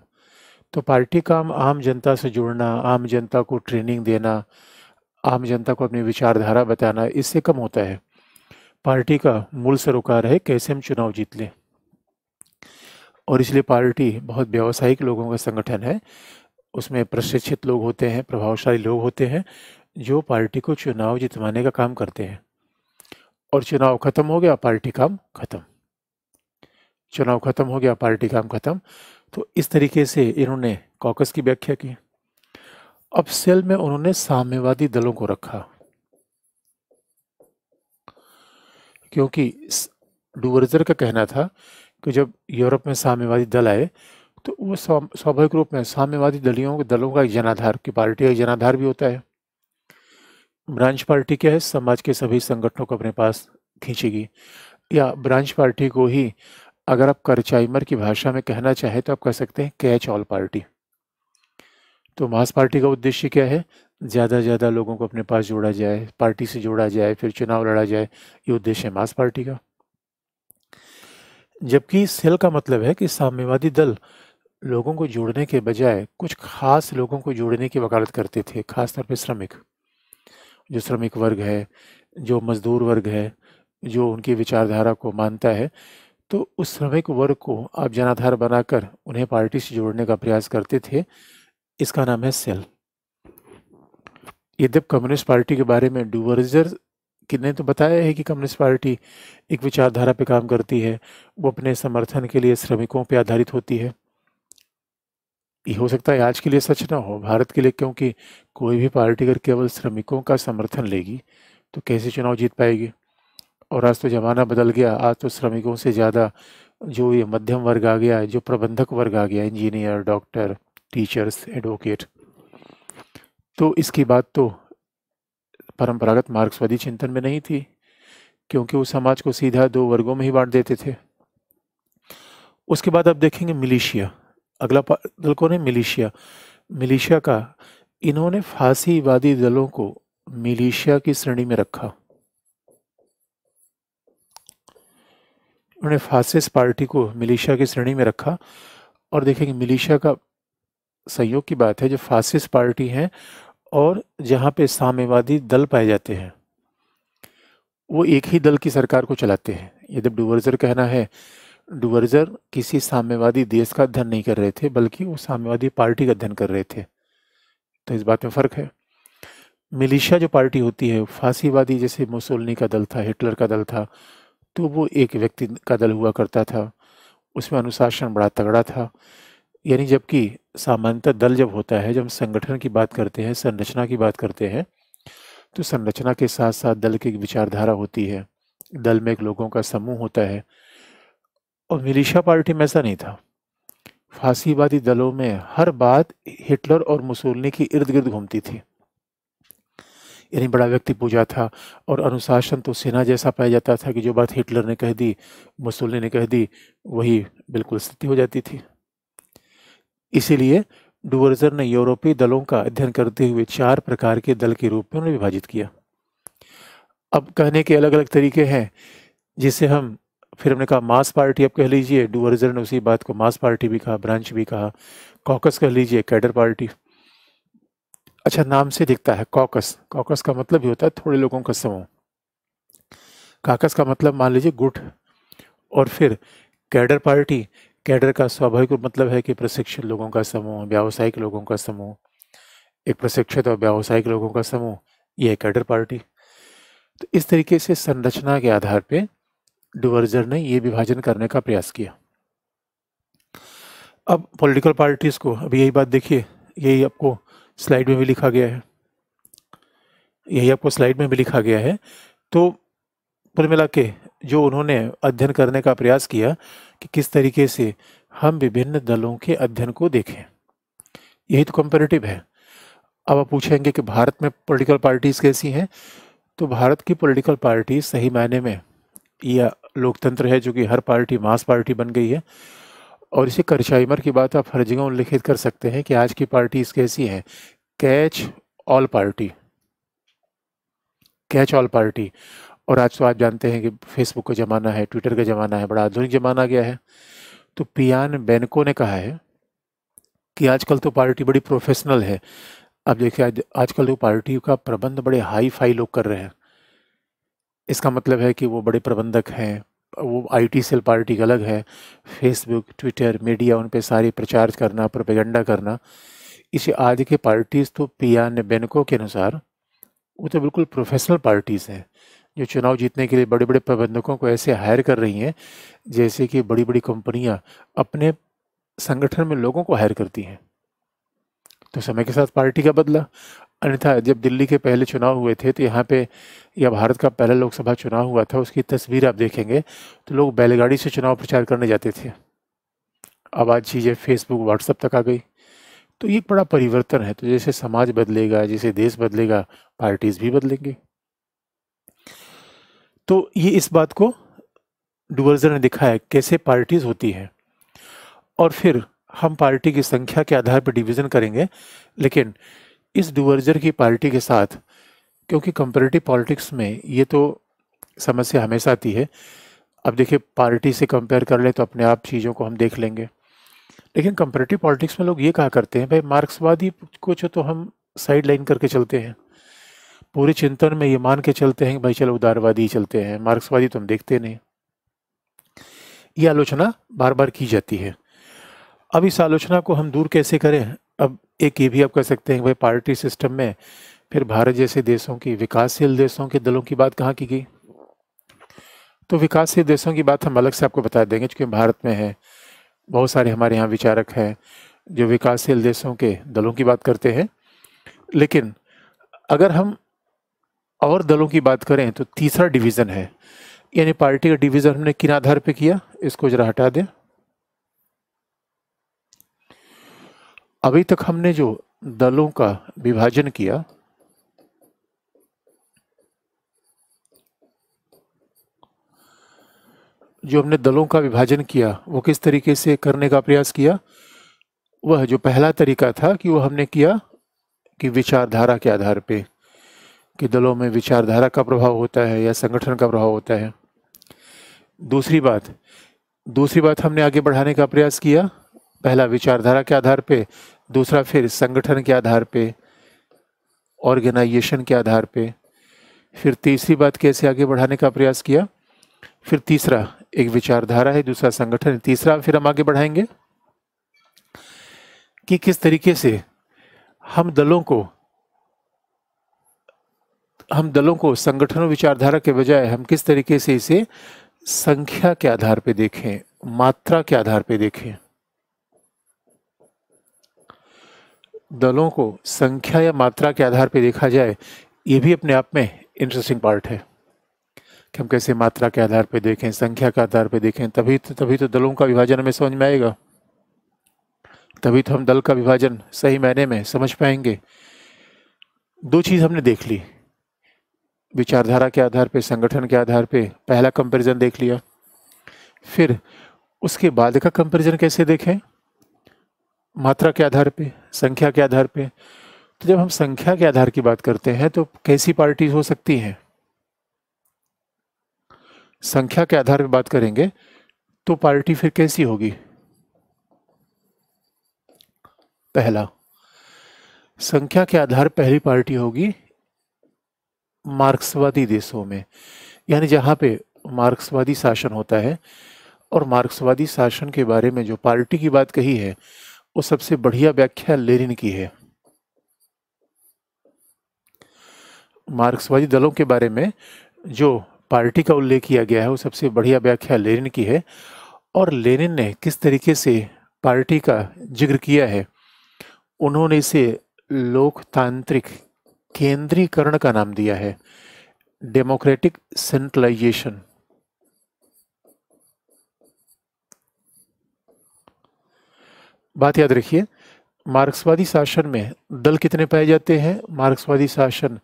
तो पार्टी काम आम जनता से जुड़ना आम जनता को ट्रेनिंग देना आम जनता को अपनी विचारधारा बताना इससे कम होता है पार्टी का मूल सरोकार है कैसे हम चुनाव जीत लें और इसलिए पार्टी बहुत व्यावसायिक लोगों का संगठन है उसमें प्रशिक्षित लोग होते हैं प्रभावशाली लोग होते हैं जो पार्टी को चुनाव जितवाने का काम करते हैं और चुनाव ख़त्म हो गया पार्टी काम ख़त्म चुनाव खत्म हो गया पार्टी काम खत्म तो इस तरीके से इन्होंने कॉकस की व्याख्या की अब सेल में उन्होंने साम्यवादी दलों को रखा क्योंकि डूवर्जर का कहना था कि जब यूरोप में साम्यवादी दल आए तो वो स्वाभाविक रूप में साम्यवादी दलियों दलों का एक जनाधार की पार्टी का जनाधार भी होता है ब्रांच पार्टी क्या है समाज के सभी संगठनों को अपने पास खींचेगी या ब्रांच पार्टी को ही अगर आप करचाइमर की भाषा में कहना चाहें तो आप कह सकते हैं कैच ऑल पार्टी तो मास पार्टी का उद्देश्य क्या है ज़्यादा ज़्यादा लोगों को अपने पास जोड़ा जाए पार्टी से जोड़ा जाए फिर चुनाव लड़ा जाए ये उद्देश्य है मास पार्टी का जबकि सेल का मतलब है कि साम्यवादी दल लोगों को जोड़ने के बजाय कुछ खास लोगों को जोड़ने की वकालत करते थे खासतौर पर श्रमिक जो श्रमिक वर्ग है जो मज़दूर वर्ग है जो उनकी विचारधारा को मानता है तो उस श्रमिक वर्ग को आप जनाधार बनाकर उन्हें पार्टी से जोड़ने का प्रयास करते थे इसका नाम है सेल यद्यप कम्युनिस्ट पार्टी के बारे में डूवर्जर ने तो बताया है कि कम्युनिस्ट पार्टी एक विचारधारा पर काम करती है वो अपने समर्थन के लिए श्रमिकों पर आधारित होती है ये हो सकता है आज के लिए सच ना हो भारत के लिए क्योंकि कोई भी पार्टी अगर केवल श्रमिकों का समर्थन लेगी तो कैसे चुनाव जीत पाएगी और आज तो ज़माना बदल गया आज तो श्रमिकों से ज़्यादा जो ये मध्यम वर्ग आ गया है जो प्रबंधक वर्ग आ गया इंजीनियर डॉक्टर टीचर्स एडवोकेट तो इसकी बात तो परंपरागत मार्क्सवादी चिंतन में नहीं थी क्योंकि वो समाज को सीधा दो वर्गों में ही बांट देते थे उसके बाद आप देखेंगे मिलिशिया अगला दल कौन है मिलिशिया मिलिशिया का इन्होंने फांसीवादी दलों को मिलिशिया की श्रेणी में रखा उन्होंने फासिस पार्टी को मिलिशिया की श्रेणी में रखा और देखेंगे मिलिशिया का सहयोग की बात है जो फासिस पार्टी हैं और जहाँ पे साम्यवादी दल पाए जाते हैं वो एक ही दल की सरकार को चलाते हैं यदि डुवर्जर कहना है डुवर्जर किसी साम्यवादी देश का अध्ययन नहीं कर रहे थे बल्कि वो साम्यवादी पार्टी का अध्ययन कर रहे थे तो इस बात में फ़र्क है मिलिशिया जो पार्टी होती है फांसीवादी जैसे मुसोलनी का दल था हिटलर का दल था तो वो एक व्यक्ति का दल हुआ करता था उसमें अनुशासन बड़ा तगड़ा था यानी जबकि सामान्यतः दल जब होता है जब हम संगठन की बात करते हैं संरचना की बात करते हैं तो संरचना के साथ साथ दल की विचारधारा होती है दल में एक लोगों का समूह होता है और मिलिशा पार्टी में ऐसा नहीं था फांसीवादी दलों में हर बात हिटलर और मुसोलनी के इर्द गिर्द घूमती थी यानी बड़ा व्यक्ति पूजा था और अनुशासन तो सेना जैसा पाया जाता था कि जो बात हिटलर ने कह दी मुसोलिनी ने कह दी वही बिल्कुल स्थिति हो जाती थी इसीलिए डुवर्जर ने यूरोपीय दलों का अध्ययन करते हुए चार प्रकार के दल के रूप में उन्हें विभाजित किया अब कहने के अलग अलग तरीके हैं जिसे हम फिर हमने कहा मास पार्टी अब कह लीजिए डुवर्जर ने उसी बात को मास पार्टी भी कहा ब्रांच भी कहा कॉकस कह लीजिए कैडर पार्टी अच्छा नाम से दिखता है कॉकस कॉकस का मतलब ही होता है थोड़े लोगों का समूह काकस का मतलब मान लीजिए गुट और फिर कैडर पार्टी कैडर का स्वाभाविक मतलब है कि प्रशिक्षित लोगों का समूह व्यावसायिक लोगों का समूह एक प्रशिक्षित और व्यावसायिक लोगों का समूह यह कैडर पार्टी तो इस तरीके से संरचना के आधार पर डिवर्जर ने ये विभाजन करने का प्रयास किया अब पॉलिटिकल पार्टीज़ को अब यही बात देखिए यही आपको स्लाइड में भी लिखा गया है यही आपको स्लाइड में भी लिखा गया है तो कुल मिला के जो उन्होंने अध्ययन करने का प्रयास किया कि किस तरीके से हम विभिन्न दलों के अध्ययन को देखें यही तो कंपेरेटिव है अब आप पूछेंगे कि भारत में पॉलिटिकल पार्टीज़ कैसी हैं तो भारत की पॉलिटिकल पार्टी सही मायने में यह लोकतंत्र है जो कि हर पार्टी मास पार्टी बन गई है और इसी करशाइमर की बात आप हर जगह उल्लिखित कर सकते हैं कि आज की पार्टीज कैसी हैं catch all party catch all party और आज तो आप जानते हैं कि फेसबुक का ज़माना है ट्विटर का ज़माना है बड़ा आधुनिक ज़माना गया है तो पियान बेनको ने कहा है कि आजकल तो पार्टी बड़ी प्रोफेशनल है अब देखिए आज आजकल तो पार्टी का प्रबंध बड़े हाई फाई लोग कर रहे हैं इसका मतलब है कि वो बड़े प्रबंधक हैं वो आईटी सेल पार्टी का अलग है फेसबुक ट्विटर मीडिया उन पर सारी प्रचार करना प्रोपेगेंडा करना इसे आज के पार्टीज़ तो पिया ने बेनको के अनुसार वो तो बिल्कुल प्रोफेशनल पार्टीज़ हैं जो चुनाव जीतने के लिए बड़े बड़े प्रबंधकों को ऐसे हायर कर रही हैं जैसे कि बड़ी बड़ी कंपनियां अपने संगठन में लोगों को हायर करती हैं तो समय के साथ पार्टी का बदला अन्यथा जब दिल्ली के पहले चुनाव हुए थे तो यहाँ पे या भारत का पहला लोकसभा चुनाव हुआ था उसकी तस्वीर आप देखेंगे तो लोग बैलगाड़ी से चुनाव प्रचार करने जाते थे अब आज चीज़ें फेसबुक व्हाट्सएप तक आ गई तो ये एक बड़ा परिवर्तन है तो जैसे समाज बदलेगा जैसे देश बदलेगा पार्टीज भी बदलेंगे तो ये इस बात को डुवर्जर ने दिखाया कैसे पार्टीज होती है और फिर हम पार्टी की संख्या के आधार पर डिवीज़न करेंगे लेकिन इस डिवर्जर की पार्टी के साथ क्योंकि कंपेरेटिव पॉलिटिक्स में ये तो समस्या हमेशा आती है अब देखिए पार्टी से कंपेयर कर ले तो अपने आप चीज़ों को हम देख लेंगे लेकिन कंपेरेटिव पॉलिटिक्स में लोग ये कहा करते हैं भाई मार्क्सवादी कुछ तो हम साइड लाइन करके चलते हैं पूरे चिंतन में ये मान के चलते हैं भाई चलो उदारवादी ही चलते हैं मार्क्सवादी तो हम देखते नहीं ये आलोचना बार बार की जाती है अब इस आलोचना को हम दूर कैसे करें अब एक ये भी आप कह सकते हैं भाई पार्टी सिस्टम में फिर भारत जैसे देशों की विकासशील देशों के दलों की बात कहाँ की गई तो विकासशील देशों की बात हम अलग से आपको बता देंगे क्योंकि भारत में है बहुत सारे हमारे यहाँ विचारक हैं जो विकासशील देशों के दलों की बात करते हैं लेकिन अगर हम और दलों की बात करें तो तीसरा डिवीज़न है यानी पार्टी का डिवीज़न हमने किन आधार पर किया इसको जरा हटा दें अभी तक हमने जो दलों का विभाजन किया जो हमने दलों का विभाजन किया वो किस तरीके से करने का प्रयास किया वह जो पहला तरीका था कि वो हमने किया कि विचारधारा के आधार पे कि दलों में विचारधारा का प्रभाव होता है या संगठन का प्रभाव होता है दूसरी बात दूसरी बात हमने आगे बढ़ाने का प्रयास किया पहला विचारधारा के आधार पे दूसरा फिर संगठन के आधार पे ऑर्गेनाइजेशन के आधार पे फिर तीसरी बात कैसे आगे बढ़ाने का प्रयास किया फिर तीसरा एक विचारधारा है दूसरा संगठन है तीसरा फिर हम आगे बढ़ाएंगे कि किस तरीके से हम दलों को हम दलों को संगठनों विचारधारा के बजाय हम किस तरीके से इसे संख्या के आधार पर देखें मात्रा के आधार पर देखें दलों को संख्या या मात्रा के आधार पर देखा जाए ये भी अपने आप में इंटरेस्टिंग पार्ट है कि हम कैसे मात्रा के आधार पर देखें संख्या के आधार पर देखें तभी तो तभी तो दलों का विभाजन हमें समझ में आएगा तभी तो हम दल का विभाजन सही मायने में समझ पाएंगे दो चीज़ हमने देख ली विचारधारा के आधार पर संगठन के आधार पर पहला कंपैरिजन देख लिया फिर उसके बाद का कंपैरिजन कैसे देखें मात्रा के आधार पे संख्या के आधार पे तो जब हम संख्या के आधार की बात करते हैं तो कैसी पार्टीज हो सकती हैं संख्या के आधार पर बात करेंगे तो पार्टी फिर कैसी होगी पहला संख्या के आधार पहली पार्टी होगी मार्क्सवादी देशों में यानी जहां पे मार्क्सवादी शासन होता है और मार्क्सवादी शासन के बारे में जो पार्टी की बात कही है वो सबसे बढ़िया व्याख्या लेनिन की है मार्क्सवादी दलों के बारे में जो पार्टी का उल्लेख किया गया है वो सबसे बढ़िया व्याख्या लेनिन की है और लेनिन ने किस तरीके से पार्टी का जिक्र किया है उन्होंने इसे लोकतांत्रिक केंद्रीकरण का नाम दिया है डेमोक्रेटिक सेंट्रलाइजेशन बात याद रखिए मार्क्सवादी शासन में दल कितने पाए जाते हैं मार्क्सवादी शासन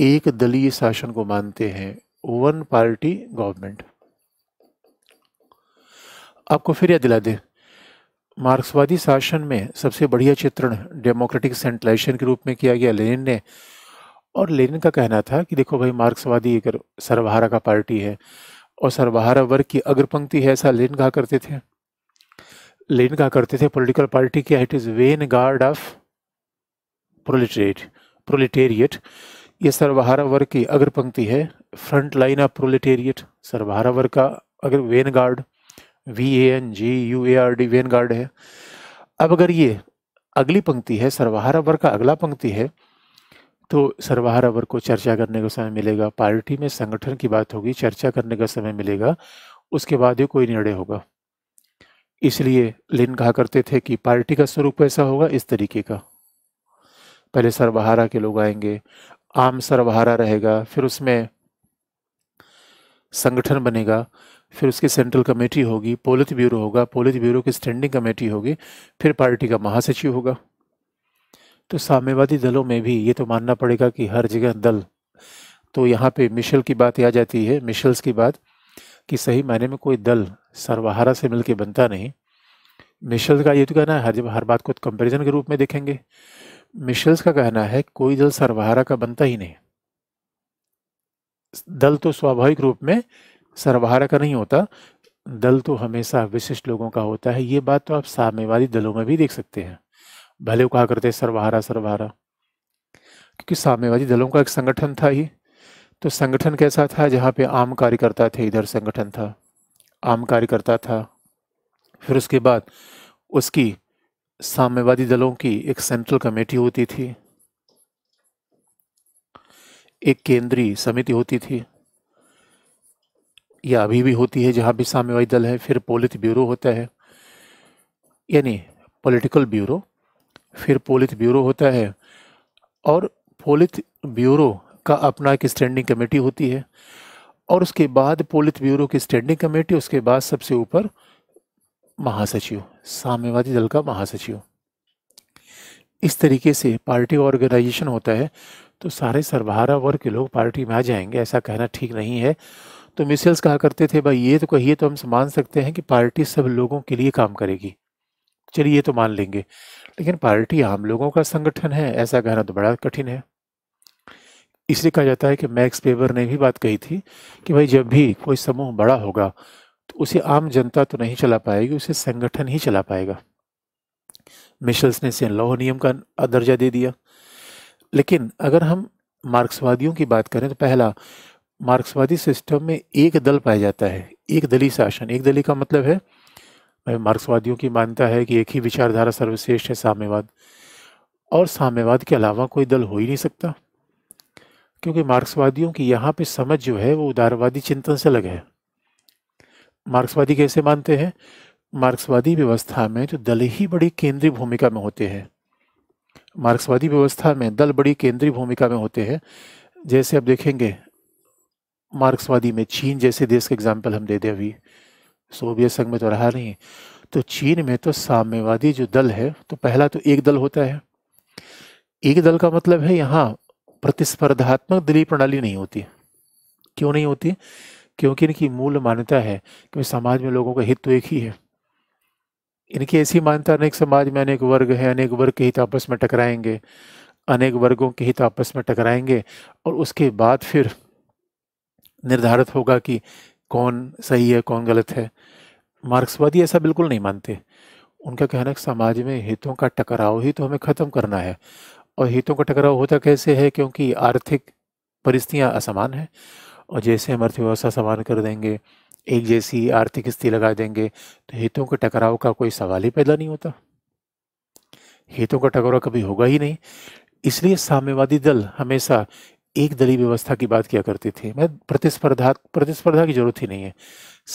एक दलीय शासन को मानते हैं वन पार्टी गवर्नमेंट आपको फिर याद दिला दे मार्क्सवादी शासन में सबसे बढ़िया चित्रण डेमोक्रेटिक सेंट्रलाइजेशन के रूप में किया गया लेनिन ने और लेनिन का कहना था कि देखो भाई मार्क्सवादी एक सर्वहारा का पार्टी है और सर्वहारा वर्ग की अग्रपंक्ति है ऐसा लेनिन कहा करते थे लेन का करते थे पॉलिटिकल पार्टी क्या it is vanguard of proletariat proletariat ये सर्वहारा वर्ग की अग्र पंक्ति है फ्रंट लाइन ऑफ प्रोलिटेरिएट सर्वहारा वर्ग का अगर vanguard V A N G U A R D vanguard है अब अगर ये अगली पंक्ति है सर्वहारा वर्ग का अगला पंक्ति है तो सर्वहारा वर्ग को चर्चा करने का समय मिलेगा पार्टी में संगठन की बात होगी चर्चा करने का समय मिलेगा उसके बाद ही कोई निर्णय होगा इसलिए लिन कहा करते थे कि पार्टी का स्वरूप ऐसा होगा इस तरीके का पहले सर्वहारा के लोग आएंगे आम सर्वहारा रहेगा फिर उसमें संगठन बनेगा फिर उसकी सेंट्रल कमेटी होगी पोलित ब्यूरो होगा पोलित ब्यूरो की स्टैंडिंग कमेटी होगी फिर पार्टी का महासचिव होगा तो साम्यवादी दलों में भी ये तो मानना पड़ेगा कि हर जगह दल तो यहाँ पे मिशल की बात आ जाती है मिशल्स की बात कि सही मायने में कोई दल सर्वहारा से मिलकर बनता नहीं मिशल्स का ये तो कहना है हर जब हर बात को कंपैरिजन के रूप में देखेंगे मिशल्स का कहना है कोई दल सर्वहारा का बनता ही नहीं दल तो स्वाभाविक रूप में सर्वहारा का नहीं होता दल तो हमेशा विशिष्ट लोगों का होता है ये बात तो आप साम्यवादी दलों में भी देख सकते हैं भले वो कहा करते सर्वहारा सर्वहारा क्योंकि साम्यवादी दलों का एक संगठन था ही तो संगठन कैसा था जहाँ पे आम कार्यकर्ता थे इधर संगठन था आम कार्यकर्ता था फिर उसके बाद उसकी साम्यवादी दलों की एक सेंट्रल कमेटी होती थी एक केंद्रीय समिति होती थी या अभी भी होती है जहाँ भी साम्यवादी दल है फिर पोलित ब्यूरो होता है यानी पॉलिटिकल ब्यूरो फिर पोलित ब्यूरो होता है और पोलित ब्यूरो का अपना एक स्टैंडिंग कमेटी होती है और उसके बाद पोलित ब्यूरो की स्टैंडिंग कमेटी उसके बाद सबसे ऊपर महासचिव साम्यवादी दल का महासचिव इस तरीके से पार्टी ऑर्गेनाइजेशन होता है तो सारे सरबहारा वर्ग के लोग पार्टी में आ जाएंगे ऐसा कहना ठीक नहीं है तो मिसल्स कहा करते थे भाई ये तो कहिए तो हम मान सकते हैं कि पार्टी सब लोगों के लिए काम करेगी चलिए ये तो मान लेंगे लेकिन पार्टी आम लोगों का संगठन है ऐसा कहना तो बड़ा कठिन है इसलिए कहा जाता है कि मैक्स पेबर ने भी बात कही थी कि भाई जब भी कोई समूह बड़ा होगा तो उसे आम जनता तो नहीं चला पाएगी उसे संगठन ही चला पाएगा मिशल्स ने इसे लौह नियम का दर्जा दे दिया लेकिन अगर हम मार्क्सवादियों की बात करें तो पहला मार्क्सवादी सिस्टम में एक दल पाया जाता है एक दली शासन एक दली का मतलब है मार्क्सवादियों की मान्यता है कि एक ही विचारधारा सर्वश्रेष्ठ है साम्यवाद और साम्यवाद के अलावा कोई दल हो ही नहीं सकता क्योंकि मार्क्सवादियों की यहाँ पे समझ जो है वो उदारवादी चिंतन से अलग है मार्क्सवादी कैसे मानते हैं मार्क्सवादी व्यवस्था में तो दल ही बड़ी केंद्रीय भूमिका में होते हैं मार्क्सवादी व्यवस्था में दल बड़ी केंद्रीय भूमिका में होते हैं जैसे आप देखेंगे मार्क्सवादी में चीन जैसे देश का एग्जाम्पल हम दे दें अभी सोवियत संघ में तो रहा नहीं तो चीन में तो साम्यवादी जो दल है तो पहला तो एक दल होता है एक दल का मतलब है यहाँ प्रतिस्पर्धात्मक दलीय प्रणाली नहीं होती क्यों नहीं होती क्योंकि इनकी मूल मान्यता है कि समाज में लोगों का हित तो एक ही है इनकी ऐसी मान्यता अनेक समाज में अनेक वर्ग है अनेक वर्ग के हित आपस में टकराएंगे अनेक वर्गों के हित आपस में टकराएंगे और उसके बाद फिर निर्धारित होगा कि कौन सही है कौन गलत है मार्क्सवादी ऐसा बिल्कुल नहीं मानते उनका कहना है समाज में हितों का टकराव ही तो हमें ख़त्म करना है और हितों का टकराव होता कैसे है क्योंकि आर्थिक परिस्थितियाँ असमान हैं और जैसे हम अर्थव्यवस्था समान कर देंगे एक जैसी आर्थिक स्थिति लगा देंगे तो हितों के टकराव का कोई सवाल ही पैदा नहीं होता हितों का टकराव कभी होगा ही नहीं इसलिए साम्यवादी दल हमेशा एक दलीय व्यवस्था की बात किया करती थी मैं प्रतिस्पर्धा प्रतिस्पर्धा की जरूरत ही नहीं है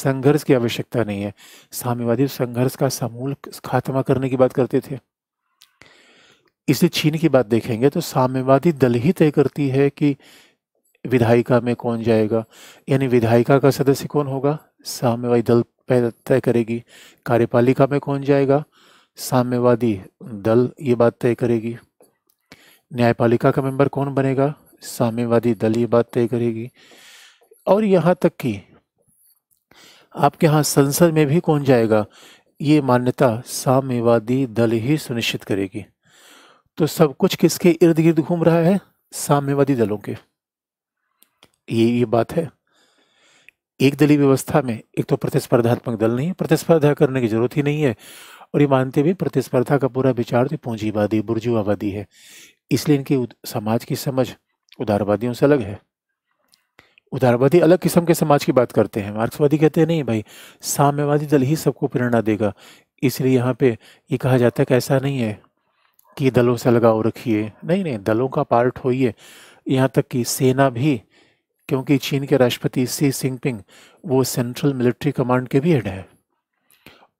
संघर्ष की आवश्यकता नहीं है साम्यवादी संघर्ष का समूल खात्मा करने की बात करते थे इसे चीन की बात देखेंगे तो साम्यवादी दल ही तय करती है कि विधायिका में कौन जाएगा यानी विधायिका का सदस्य कौन होगा साम्यवादी दल तय करेगी कार्यपालिका में कौन जाएगा साम्यवादी दल ये बात तय करेगी न्यायपालिका का मेंबर कौन बनेगा साम्यवादी दल ये बात तय करेगी और यहाँ तक कि आपके यहाँ संसद में भी कौन जाएगा ये मान्यता साम्यवादी दल ही सुनिश्चित करेगी तो सब कुछ किसके इर्द गिर्द घूम रहा है साम्यवादी दलों के ये ये बात है एक दलीय व्यवस्था में एक तो प्रतिस्पर्धात्मक दल नहीं है प्रतिस्पर्धा करने की जरूरत ही नहीं है और ये मानते हुए प्रतिस्पर्धा का पूरा विचार तो पूंजीवादी बुर्जुआवादी है इसलिए इनकी समाज की समझ उदारवादियों से अलग है उदारवादी अलग किस्म के समाज की बात करते हैं मार्क्सवादी कहते हैं नहीं भाई साम्यवादी दल ही सबको प्रेरणा देगा इसलिए यहाँ पे ये कहा जाता है कि ऐसा नहीं है कि दलों से लगाव रखिए नहीं नहीं दलों का पार्ट होइए यहाँ तक कि सेना भी क्योंकि चीन के राष्ट्रपति सी सिंगपिंग वो सेंट्रल मिलिट्री कमांड के भी हेड है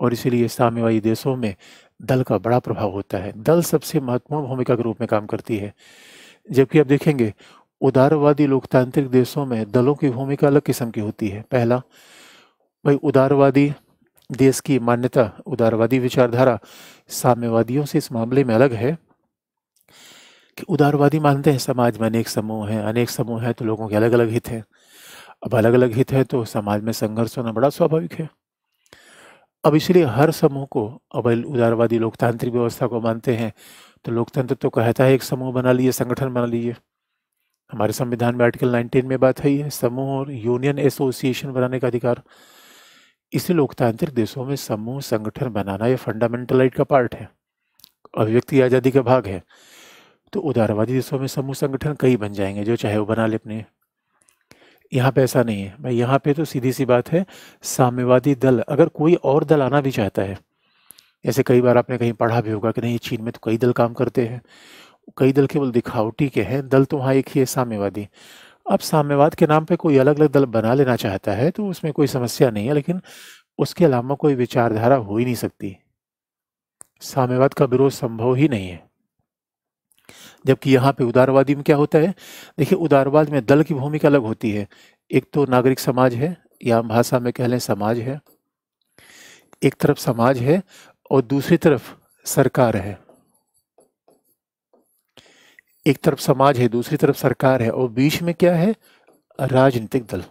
और इसीलिए साम्यवादी देशों में दल का बड़ा प्रभाव होता है दल सबसे महत्वपूर्ण भूमिका के रूप में काम करती है जबकि आप देखेंगे उदारवादी लोकतांत्रिक देशों में दलों की भूमिका अलग किस्म की होती है पहला भाई उदारवादी देश की मान्यता उदारवादी विचारधारा साम्यवादियों से इस मामले में अलग है कि उदारवादी मानते हैं समाज में अनेक समूह हैं अनेक समूह हैं तो लोगों के अलग अलग हित हैं अब अलग अलग हित हैं तो समाज में संघर्ष होना बड़ा स्वाभाविक है अब इसलिए हर समूह को अब उदारवादी लोकतांत्रिक व्यवस्था को मानते हैं तो लोकतंत्र तो कहता है एक समूह बना लिए संगठन बना लिए हमारे संविधान में आर्टिकल 19 में बात है ये समूह और यूनियन एसोसिएशन बनाने का अधिकार इसे लोकतांत्रिक देशों में समूह संगठन बनाना ये फंडामेंटल राइट का पार्ट है अभिव्यक्ति आज़ादी का भाग है तो उदारवादी देशों में समूह संगठन कई बन जाएंगे जो चाहे वो बना ले अपने यहाँ पे ऐसा नहीं है भाई यहाँ पे तो सीधी सी बात है साम्यवादी दल अगर कोई और दल आना भी चाहता है जैसे कई बार आपने कहीं पढ़ा भी होगा कि नहीं चीन में तो कई दल काम करते हैं कई दल केवल दिखावटी के हैं दल तो वहाँ एक ही है साम्यवादी अब साम्यवाद के नाम पे कोई अलग अलग दल बना लेना चाहता है तो उसमें कोई समस्या नहीं है लेकिन उसके अलावा कोई विचारधारा हो ही नहीं सकती साम्यवाद का विरोध संभव ही नहीं है जबकि यहाँ पे उदारवादी में क्या होता है देखिए उदारवाद में दल की भूमिका अलग होती है एक तो नागरिक समाज है या भाषा में कह लें समाज है एक तरफ समाज है और दूसरी तरफ सरकार है एक तरफ समाज है दूसरी तरफ सरकार है और बीच में क्या है राजनीतिक दल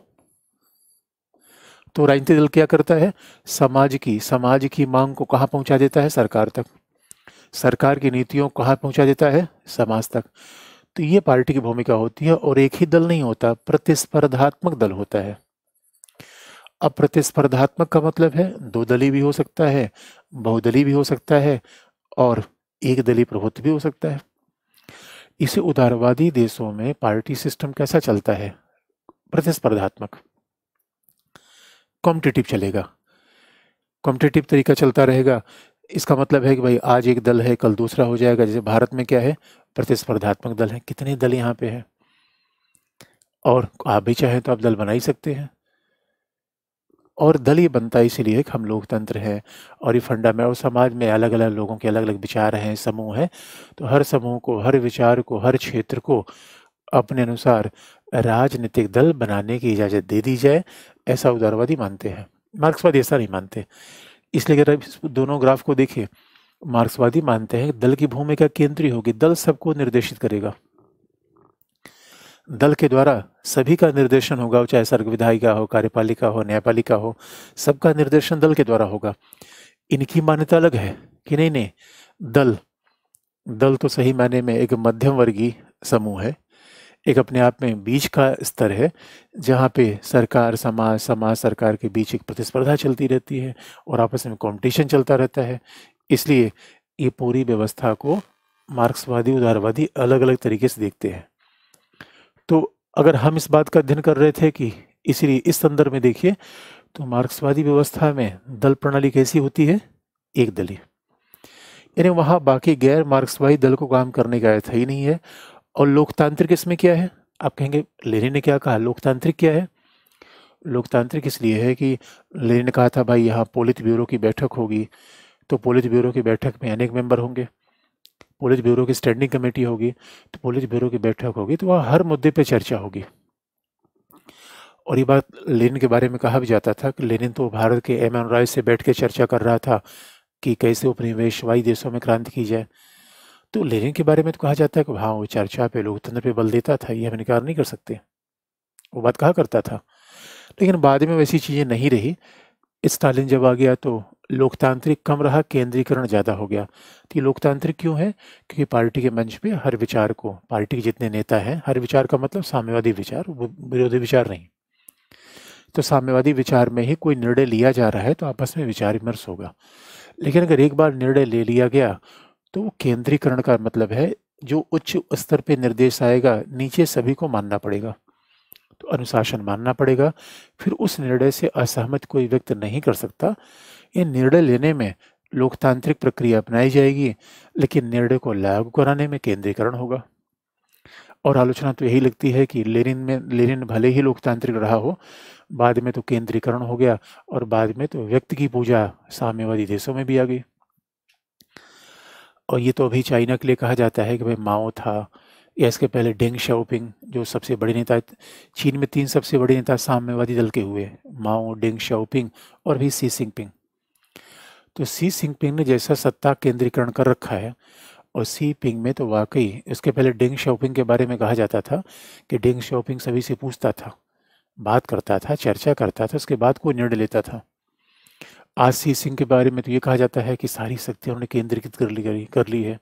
तो राजनीतिक दल क्या करता है समाज की समाज की मांग को कहाँ पहुंचा देता है सरकार तक सरकार की नीतियों को कहाँ पहुंचा देता है समाज तक तो ये पार्टी की भूमिका होती है और एक ही दल नहीं होता प्रतिस्पर्धात्मक दल होता है अब प्रतिस्पर्धात्मक का मतलब है दो दली भी हो सकता है बहुदली भी हो सकता है और एक दली प्रभुत्व भी हो सकता है इसे उदारवादी देशों में पार्टी सिस्टम कैसा चलता है प्रतिस्पर्धात्मक कॉम्पिटेटिव चलेगा कॉम्पिटेटिव तरीका चलता रहेगा इसका मतलब है कि भाई आज एक दल है कल दूसरा हो जाएगा जैसे भारत में क्या है प्रतिस्पर्धात्मक दल है कितने दल यहाँ पे हैं और आप भी चाहें तो आप दल बना ही सकते हैं और दल ही बनता है इसीलिए हम लोकतंत्र हैं और ये फंडा में और समाज में अलग अलग लोगों के अलग अलग विचार हैं समूह हैं तो हर समूह को हर विचार को हर क्षेत्र को अपने अनुसार राजनीतिक दल बनाने की इजाज़त दे दी जाए ऐसा उदारवादी मानते हैं मार्क्सवादी ऐसा नहीं मानते इसलिए अगर दोनों ग्राफ को देखिए मार्क्सवादी मानते हैं दल की भूमिका केंद्रीय होगी दल सबको निर्देशित करेगा दल के द्वारा सभी का निर्देशन होगा चाहे सर्ग विधायिका हो कार्यपालिका हो न्यायपालिका हो सबका निर्देशन दल के द्वारा होगा इनकी मान्यता अलग है कि नहीं नहीं दल दल तो सही मायने में एक मध्यम वर्गीय समूह है एक अपने आप में बीच का स्तर है जहाँ पे सरकार समाज समाज सरकार के बीच एक प्रतिस्पर्धा चलती रहती है और आपस में कंपटीशन चलता रहता है इसलिए ये पूरी व्यवस्था को मार्क्सवादी उदारवादी अलग अलग तरीके से देखते हैं अगर हम इस बात का अध्ययन कर रहे थे कि इसलिए इस संदर्भ में देखिए तो मार्क्सवादी व्यवस्था में दल प्रणाली कैसी होती है एक दलीय यानी वहाँ बाकी गैर मार्क्सवादी दल को काम करने का था ही नहीं है और लोकतांत्रिक इसमें क्या है आप कहेंगे लेनिन ने क्या कहा लोकतांत्रिक क्या है लोकतांत्रिक इसलिए है कि लेनिन ने कहा था भाई यहाँ पोलित ब्यूरो की बैठक होगी तो पोलित ब्यूरो की बैठक में अनेक मेंबर होंगे पुलिस ब्यूरो की स्टैंडिंग कमेटी होगी तो पुलिस ब्यूरो की बैठक होगी तो वहाँ हर मुद्दे पर चर्चा होगी और ये बात लेनिन के बारे में कहा भी जाता था कि लेनिन तो भारत के एम एन राय से बैठ के चर्चा कर रहा था कि कैसे उपनिवेशवाई देशों में क्रांति की जाए तो लेनिन के बारे में तो कहा जाता है कि हाँ वो चर्चा पे लोकतंत्र पे बल देता था ये हम इनकार नहीं कर सकते वो बात कहा करता था लेकिन बाद में वैसी चीज़ें नहीं रही स्टालिन जब आ गया तो लोकतांत्रिक कम रहा केंद्रीकरण ज़्यादा हो गया तो ये लोकतांत्रिक क्यों है क्योंकि पार्टी के मंच पे हर विचार को पार्टी के जितने नेता हैं हर विचार का मतलब साम्यवादी विचार विरोधी विचार नहीं तो साम्यवादी विचार में ही कोई निर्णय लिया जा रहा है तो आपस में विचार विमर्श होगा लेकिन अगर एक बार निर्णय ले लिया गया तो वो केंद्रीकरण का मतलब है जो उच्च स्तर पर निर्देश आएगा नीचे सभी को मानना पड़ेगा तो अनुशासन मानना पड़ेगा फिर उस निर्णय से असहमत कोई व्यक्त नहीं कर सकता ये निर्णय लेने में लोकतांत्रिक प्रक्रिया अपनाई जाएगी लेकिन निर्णय को लागू कराने में केंद्रीकरण होगा और आलोचना तो यही लगती है कि लेनिन में लेनिन भले ही लोकतांत्रिक रहा हो बाद में तो केंद्रीकरण हो गया और बाद में तो व्यक्ति की पूजा साम्यवादी देशों में भी आ गई और ये तो अभी चाइना के लिए कहा जाता है कि भाई माओ था या इसके पहले डेंग शाओपिंग जो सबसे बड़े नेता चीन में तीन सबसे बड़े नेता साम्यवादी दल के हुए माओ डेंग शाओपिंग और भी सी सिंगपिंग तो सी सिंगपिंग ने जैसा सत्ता केंद्रीकरण कर रखा है और सी पिंग में तो वाकई उसके पहले डेंग शॉपिंग के बारे में कहा जाता था कि डेंग शॉपिंग सभी से पूछता था बात करता था चर्चा करता था उसके बाद कोई निर्णय लेता था आज सी सिंह के बारे में तो ये कहा जाता है कि सारी शक्तियाँ उन्होंने केंद्रीकृत कर ली कर ली है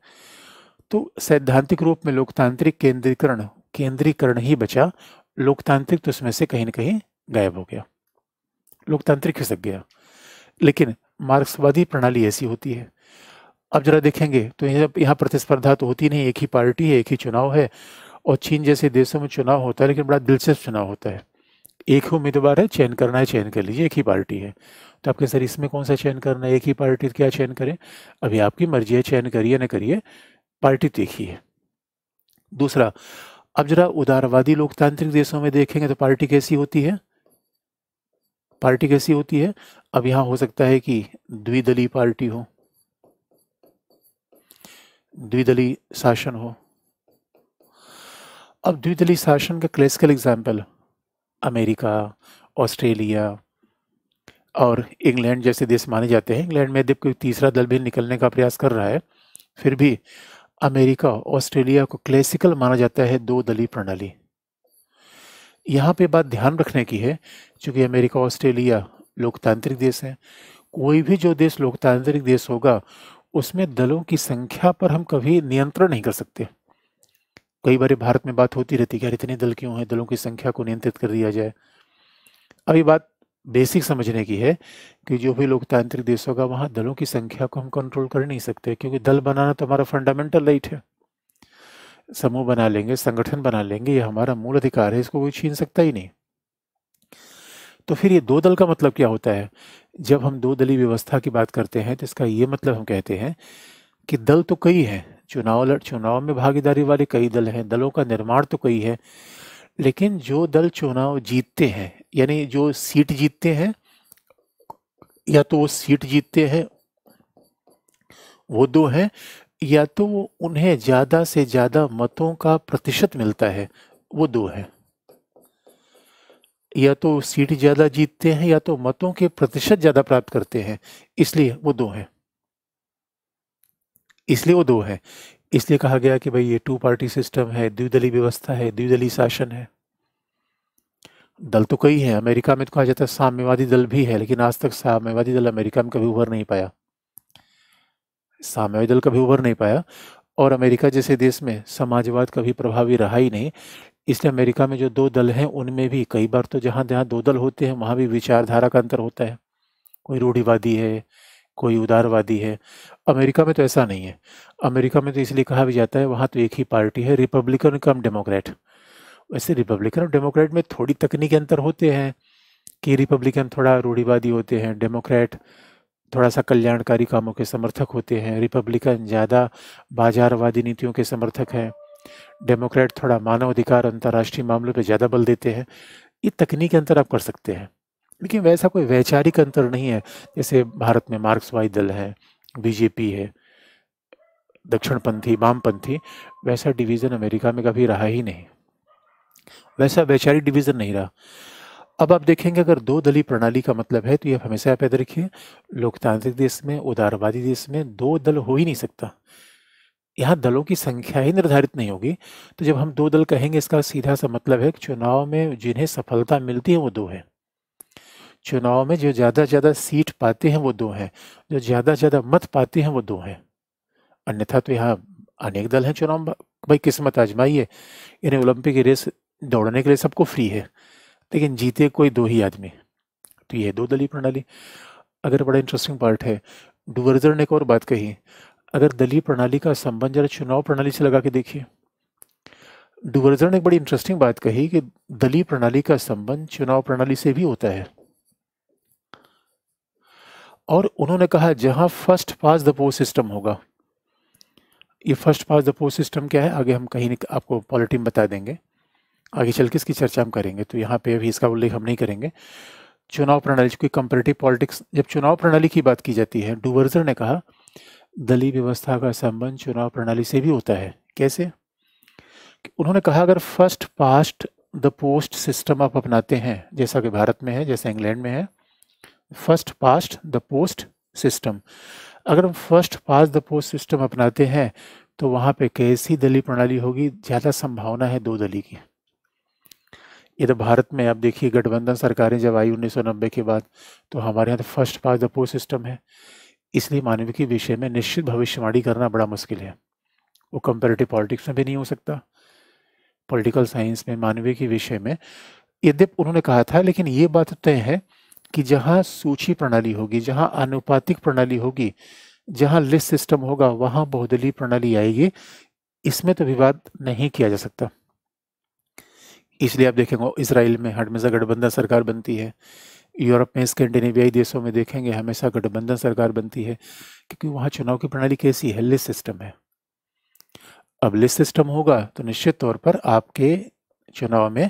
तो सैद्धांतिक रूप में लोकतांत्रिक केंद्रीकरण केंद्रीकरण ही बचा लोकतांत्रिक तो उसमें से कहीं ना कहीं गायब हो गया लोकतांत्रिक खिसक गया लेकिन मार्क्सवादी प्रणाली ऐसी होती है अब जरा देखेंगे तो यहाँ प्रतिस्पर्धा तो होती नहीं एक ही पार्टी है एक ही चुनाव है और चीन जैसे देशों में चुनाव होता है लेकिन बड़ा दिलचस्प चुनाव होता है एक ही उम्मीदवार है चयन करना है चयन कर लीजिए एक ही पार्टी है तो आपके सर इसमें कौन सा चयन करना है एक ही पार्टी क्या चयन करें अभी आपकी मर्जी है चयन करिए ना करिए पार्टी देखिए तो दूसरा अब जरा उदारवादी लोकतांत्रिक देशों में देखेंगे तो पार्टी कैसी होती है पार्टी कैसी होती है अब यहां हो सकता है कि द्विदलीय पार्टी हो द्विदली शासन हो अब द्विदलीय शासन का क्लासिकल एग्जाम्पल अमेरिका ऑस्ट्रेलिया और इंग्लैंड जैसे देश माने जाते हैं इंग्लैंड में यदि कोई तीसरा दल भी निकलने का प्रयास कर रहा है फिर भी अमेरिका ऑस्ट्रेलिया को क्लासिकल माना जाता है दो दलीय प्रणाली यहाँ पे बात ध्यान रखने की है चूँकि अमेरिका ऑस्ट्रेलिया लोकतांत्रिक देश हैं कोई भी जो देश लोकतांत्रिक देश होगा उसमें दलों की संख्या पर हम कभी नियंत्रण नहीं कर सकते कई बार भारत में बात होती रहती है यार इतने दल क्यों हैं दलों की संख्या को नियंत्रित कर दिया जाए अभी बात बेसिक समझने की है कि जो भी लोकतांत्रिक देश होगा वहाँ दलों की संख्या को हम कंट्रोल कर नहीं सकते क्योंकि दल बनाना तो हमारा फंडामेंटल राइट है समूह बना लेंगे संगठन बना लेंगे ये हमारा मूल अधिकार है इसको कोई छीन सकता ही नहीं तो फिर ये दो दल का मतलब क्या होता है जब हम दो दली व्यवस्था की बात करते हैं तो इसका ये मतलब हम कहते हैं कि दल तो कई हैं चुनाव लड़ चुनाव में भागीदारी वाले कई दल हैं दलों का निर्माण तो कई है लेकिन जो दल चुनाव जीतते हैं यानी जो सीट जीतते हैं या तो वो सीट जीतते हैं वो दो हैं या तो उन्हें ज़्यादा से ज़्यादा मतों का प्रतिशत मिलता है वो दो है या तो सीट ज़्यादा जीतते हैं या तो मतों के प्रतिशत ज़्यादा प्राप्त करते हैं इसलिए वो दो है इसलिए वो दो है इसलिए कहा गया कि भाई ये टू पार्टी सिस्टम है द्विदलीय व्यवस्था है द्विदलीय शासन है दल तो कई हैं अमेरिका में तो कहा जाता है साम्यवादी दल भी है लेकिन आज तक साम्यवादी दल अमेरिका में कभी उभर नहीं पाया साम्यवादी दल कभी उभर नहीं पाया और अमेरिका जैसे देश में समाजवाद कभी प्रभावी रहा ही नहीं इसलिए अमेरिका में जो दो दल हैं उनमें भी कई बार तो जहाँ जहाँ दो दल होते हैं वहाँ भी विचारधारा का अंतर होता है कोई रूढ़िवादी है कोई उदारवादी है अमेरिका में तो ऐसा नहीं है अमेरिका में तो इसलिए कहा भी जाता है वहाँ तो एक ही पार्टी है रिपब्लिकन कम डेमोक्रेट वैसे रिपब्लिकन और डेमोक्रेट में थोड़ी तकनीकी अंतर होते हैं कि रिपब्लिकन थोड़ा रूढ़िवादी होते हैं डेमोक्रेट थोड़ा सा कल्याणकारी कामों के समर्थक होते हैं रिपब्लिकन ज़्यादा बाजारवादी नीतियों के समर्थक हैं डेमोक्रेट थोड़ा मानवाधिकार अंतर्राष्ट्रीय मामलों पर ज़्यादा बल देते हैं ये तकनीकी अंतर आप कर सकते हैं लेकिन वैसा कोई वैचारिक अंतर नहीं है जैसे भारत में मार्क्सवादी दल है बीजेपी है दक्षिणपंथी वामपंथी वैसा डिवीज़न अमेरिका में कभी रहा ही नहीं वैसा वैचारिक डिवीज़न नहीं रहा अब आप देखेंगे अगर दो दलीय प्रणाली का मतलब है तो ये हमेशा याद रखिए लोकतांत्रिक देश में उदारवादी देश में दो दल हो ही नहीं सकता यहाँ दलों की संख्या ही निर्धारित नहीं होगी तो जब हम दो दल कहेंगे इसका सीधा सा मतलब है कि चुनाव में जिन्हें सफलता मिलती है वो दो है चुनाव में जो ज़्यादा ज़्यादा सीट पाते हैं वो दो हैं जो ज़्यादा ज़्यादा मत पाते हैं वो दो हैं अन्यथा तो यहाँ अनेक दल हैं चुनाव भाई किस्मत आजमाइए इन्हें ओलंपिक रेस दौड़ने के लिए सबको फ्री है लेकिन जीते कोई दो ही आदमी तो ये दो दलीय प्रणाली अगर बड़ा इंटरेस्टिंग पार्ट है डुवर्जर ने एक और बात कही अगर दलीय प्रणाली का संबंध जरा चुनाव प्रणाली से लगा के देखिए डुवर्जर ने एक बड़ी इंटरेस्टिंग बात कही कि दलीय प्रणाली का संबंध चुनाव प्रणाली से भी होता है और उन्होंने कहा जहां first past the post system होगा ये first past the post system क्या है आगे हम कहीं आपको पॉलिटिक बता देंगे आगे चल के इसकी चर्चा हम करेंगे तो यहाँ पे अभी इसका उल्लेख हम नहीं करेंगे चुनाव प्रणाली क्योंकि कंपेरेटिव पॉलिटिक्स जब चुनाव प्रणाली की बात की जाती है डूवर्जर ने कहा दलीय व्यवस्था का संबंध चुनाव प्रणाली से भी होता है कैसे उन्होंने कहा अगर first past the post system आप अपनाते हैं जैसा कि भारत में है जैसा इंग्लैंड में है first past the post system अगर हम first past the post system अपनाते हैं तो वहाँ पे कैसी दली प्रणाली होगी ज़्यादा संभावना है दो दली की इधर तो भारत में आप देखिए गठबंधन सरकारें जब आई उन्नीस के बाद तो हमारे यहाँ तो first past the post system है इसलिए मानविकी विषय में निश्चित भविष्यवाणी करना बड़ा मुश्किल है वो कंपेरेटिव पॉलिटिक्स में भी नहीं हो सकता पॉलिटिकल साइंस में मानविकी विषय में यद्यप उन्होंने कहा था लेकिन ये बात तो तय है कि जहाँ सूची प्रणाली होगी जहाँ अनुपातिक प्रणाली होगी जहाँ लिस्ट सिस्टम होगा वहाँ बहुदलीय प्रणाली आएगी इसमें तो विवाद नहीं किया जा सकता इसलिए आप देखेंगे इसराइल में हमेशा गठबंधन सरकार बनती है यूरोप में स्कैंडिनेवियाई देशों में देखेंगे हमेशा गठबंधन सरकार बनती है क्योंकि वहाँ चुनाव की प्रणाली कैसी है लिस्ट सिस्टम है अब लिस्ट सिस्टम होगा तो निश्चित तौर पर आपके चुनाव में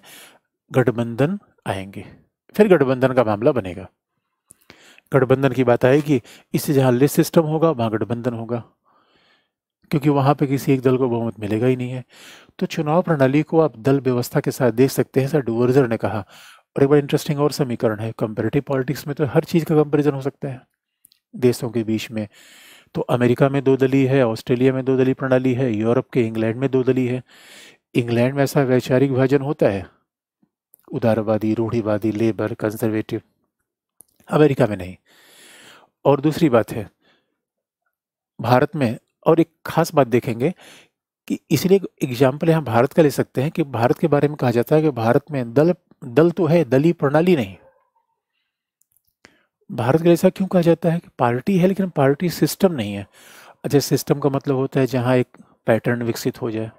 गठबंधन आएंगे फिर गठबंधन का मामला बनेगा गठबंधन की बात आएगी इससे जहाँ लिस्ट सिस्टम होगा वहाँ गठबंधन होगा क्योंकि वहाँ पे किसी एक दल को बहुमत मिलेगा ही नहीं है तो चुनाव प्रणाली को आप दल व्यवस्था के साथ देख सकते हैं सर डुवर्जर ने कहा और एक बड़ा इंटरेस्टिंग और समीकरण है कंपेरेटिव पॉलिटिक्स में तो हर चीज़ का कंपेरिजन हो सकता है देशों के बीच में तो अमेरिका में दो दली है ऑस्ट्रेलिया में दो दली प्रणाली है यूरोप के इंग्लैंड में दो दली है इंग्लैंड में ऐसा वैचारिक विभाजन होता है उदारवादी रूढ़ीवादी लेबर कंजर्वेटिव अमेरिका में नहीं और दूसरी बात है भारत में और एक खास बात देखेंगे कि इसलिए एग्जाम्पल यहाँ भारत का ले सकते हैं कि भारत के बारे में कहा जाता है कि भारत में दल दल तो है दली प्रणाली नहीं भारत के ऐसा क्यों कहा जाता है कि पार्टी है लेकिन पार्टी सिस्टम नहीं है अच्छा सिस्टम का मतलब होता है जहाँ एक पैटर्न विकसित हो जाए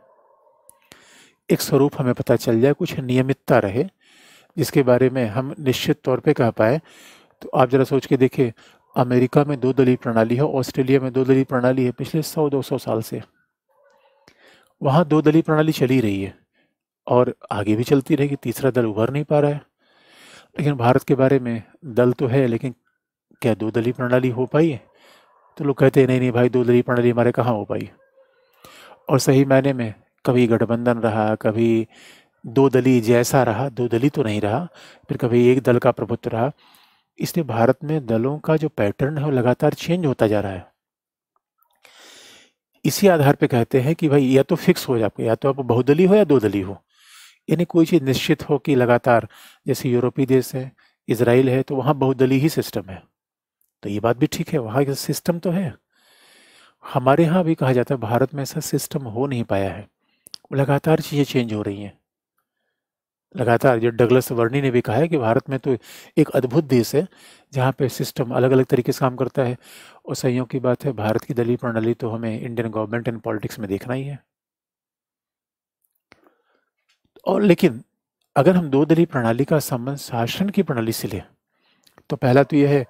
एक स्वरूप हमें पता चल जाए कुछ नियमितता रहे जिसके बारे में हम निश्चित तौर पे कह पाए तो आप ज़रा सोच के देखिए अमेरिका में दो दलीय प्रणाली है ऑस्ट्रेलिया में दो दलीय प्रणाली है पिछले सौ दो सौ साल से वहाँ दो दलीय प्रणाली चली रही है और आगे भी चलती रहेगी तीसरा दल उभर नहीं पा रहा है लेकिन भारत के बारे में दल तो है लेकिन क्या दो दलीय प्रणाली हो पाई है तो लोग कहते हैं नहीं नहीं भाई दो दलीय प्रणाली हमारे कहाँ हो पाई और सही मायने में कभी गठबंधन रहा कभी दो दली जैसा रहा दो दली तो नहीं रहा फिर कभी एक दल का प्रभुत्व रहा इसलिए भारत में दलों का जो पैटर्न है वो लगातार चेंज होता जा रहा है इसी आधार पे कहते हैं कि भाई या तो फिक्स हो जाए या तो आप बहुदली हो या दो दली हो यानी कोई चीज़ निश्चित हो कि लगातार जैसे यूरोपीय देश है इसराइल है तो वहाँ बहुदली ही सिस्टम है तो ये बात भी ठीक है वहाँ का सिस्टम तो है हमारे यहाँ भी कहा जाता है भारत में ऐसा सिस्टम हो नहीं पाया है लगातार चीज़ें चेंज हो रही हैं लगातार जो डगलस वर्नी ने भी कहा है कि भारत में तो एक अद्भुत देश है जहाँ पे सिस्टम अलग अलग तरीके से काम करता है और सहयोग की बात है भारत की दलीय प्रणाली तो हमें इंडियन गवर्नमेंट एंड पॉलिटिक्स में देखना ही है और लेकिन अगर हम दो दलीय प्रणाली का संबंध शासन की प्रणाली से लें तो पहला तो यह है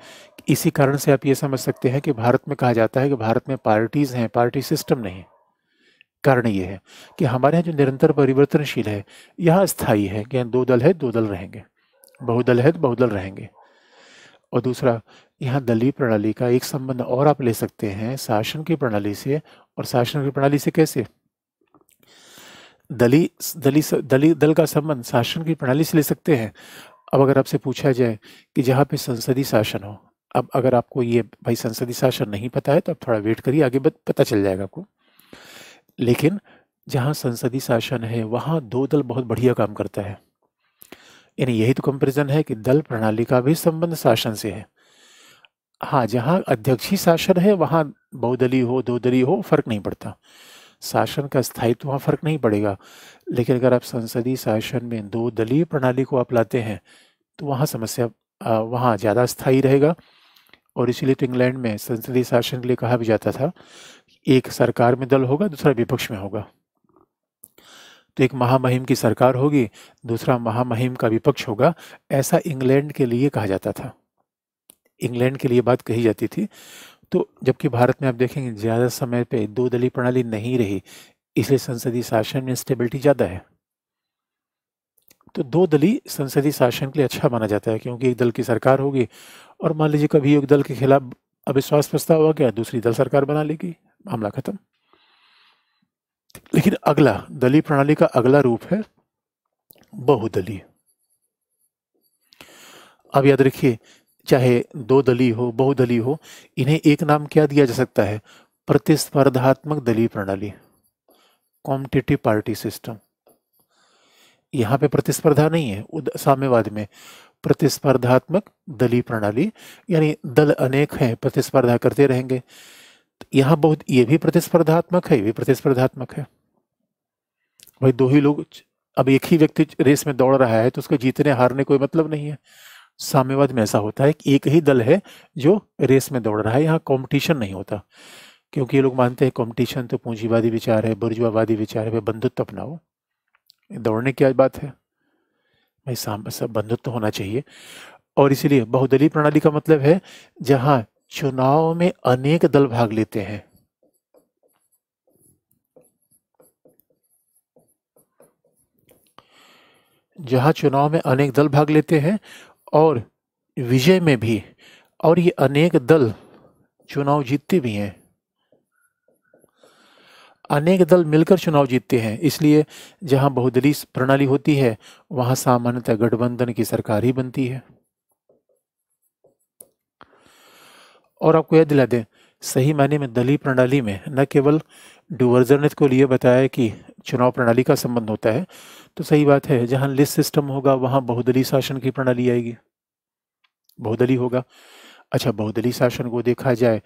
इसी कारण से आप ये समझ सकते हैं कि भारत में कहा जाता है कि भारत में पार्टीज़ हैं पार्टी सिस्टम नहीं कारण ये है कि हमारे यहाँ जो निरंतर परिवर्तनशील है यह स्थायी है कि दो दल है दो दल रहेंगे बहुदल है तो बहुदल रहेंगे और दूसरा यहाँ दलीय प्रणाली का एक संबंध और आप ले सकते हैं शासन की प्रणाली से और शासन की प्रणाली से कैसे दली दली दली दल का संबंध शासन की प्रणाली से ले सकते हैं अब अगर आपसे पूछा जाए कि जहाँ पे संसदीय शासन हो अब अगर आपको ये भाई संसदीय शासन नहीं पता है तो आप थोड़ा वेट करिए आगे पता चल जाएगा आपको लेकिन जहाँ संसदीय शासन है वहाँ दो दल बहुत बढ़िया काम करता है यानी यही तो कंपेरिजन है कि दल प्रणाली का भी संबंध शासन से है हाँ जहाँ अध्यक्षी शासन है वहाँ बहुदलीय हो दो दलीय हो फर्क नहीं पड़ता शासन का स्थायित्व वहाँ फर्क नहीं पड़ेगा लेकिन अगर आप संसदीय शासन में दो दलीय प्रणाली को आप लाते हैं तो वहाँ समस्या वहाँ ज़्यादा स्थायी रहेगा और इसीलिए तो इंग्लैंड में संसदीय शासन के लिए कहा भी जाता था एक सरकार में दल होगा दूसरा विपक्ष में होगा तो एक महामहिम की सरकार होगी दूसरा महामहिम का विपक्ष होगा ऐसा इंग्लैंड के लिए कहा जाता था इंग्लैंड के लिए बात कही जाती थी तो जबकि भारत में आप देखेंगे ज़्यादा समय पे दो दलीय प्रणाली नहीं रही इसलिए संसदीय शासन में स्टेबिलिटी ज़्यादा है तो दो दली संसदीय शासन के लिए अच्छा माना जाता है क्योंकि एक दल की सरकार होगी और मान लीजिए कभी एक दल के खिलाफ अविश्वास प्रस्ताव हो गया दूसरी दल सरकार बना लेगी मामला खत्म लेकिन अगला दलीय प्रणाली का अगला रूप है बहुदलीय अब याद रखिए चाहे दो दली हो बहुदली हो इन्हें एक नाम क्या दिया जा सकता है प्रतिस्पर्धात्मक दलीय प्रणाली कॉम्पिटेटिव पार्टी सिस्टम यहाँ पे प्रतिस्पर्धा नहीं है साम्यवाद में प्रतिस्पर्धात्मक दलीय प्रणाली यानी दल अनेक हैं प्रतिस्पर्धा करते रहेंगे यहाँ बहुत ये भी प्रतिस्पर्धात्मक है ये भी प्रतिस्पर्धात्मक है भाई दो ही लोग अब एक ही व्यक्ति रेस में दौड़ रहा है तो उसको जीतने हारने कोई मतलब नहीं है साम्यवाद में ऐसा होता है कि एक ही दल है जो रेस में दौड़ रहा है यहाँ कॉम्पिटिशन नहीं होता क्योंकि ये लोग मानते हैं कॉम्पिटिशन तो पूंजीवादी विचार है बुर्जुआवादी विचार है भाई बंधुत्व अपनाओ दौड़ने की बात है भाई साम बंधुत्व होना चाहिए और इसीलिए बहुदलीय प्रणाली का मतलब है जहाँ चुनाव में अनेक दल भाग लेते हैं जहां चुनाव में अनेक दल भाग लेते हैं और विजय में भी और ये अनेक दल चुनाव जीतते भी हैं अनेक दल मिलकर चुनाव जीतते हैं इसलिए जहां बहुदलीय प्रणाली होती है वहां सामान्यतः गठबंधन की सरकार ही बनती है और आपको याद दिला दें सही मायने में दलीय प्रणाली में न केवल ने को लिए बताया कि चुनाव प्रणाली का संबंध होता है तो सही बात है जहाँ लिस्ट सिस्टम होगा वहां बहुदली शासन की प्रणाली आएगी बहुदली होगा अच्छा बहुदली शासन को देखा जाए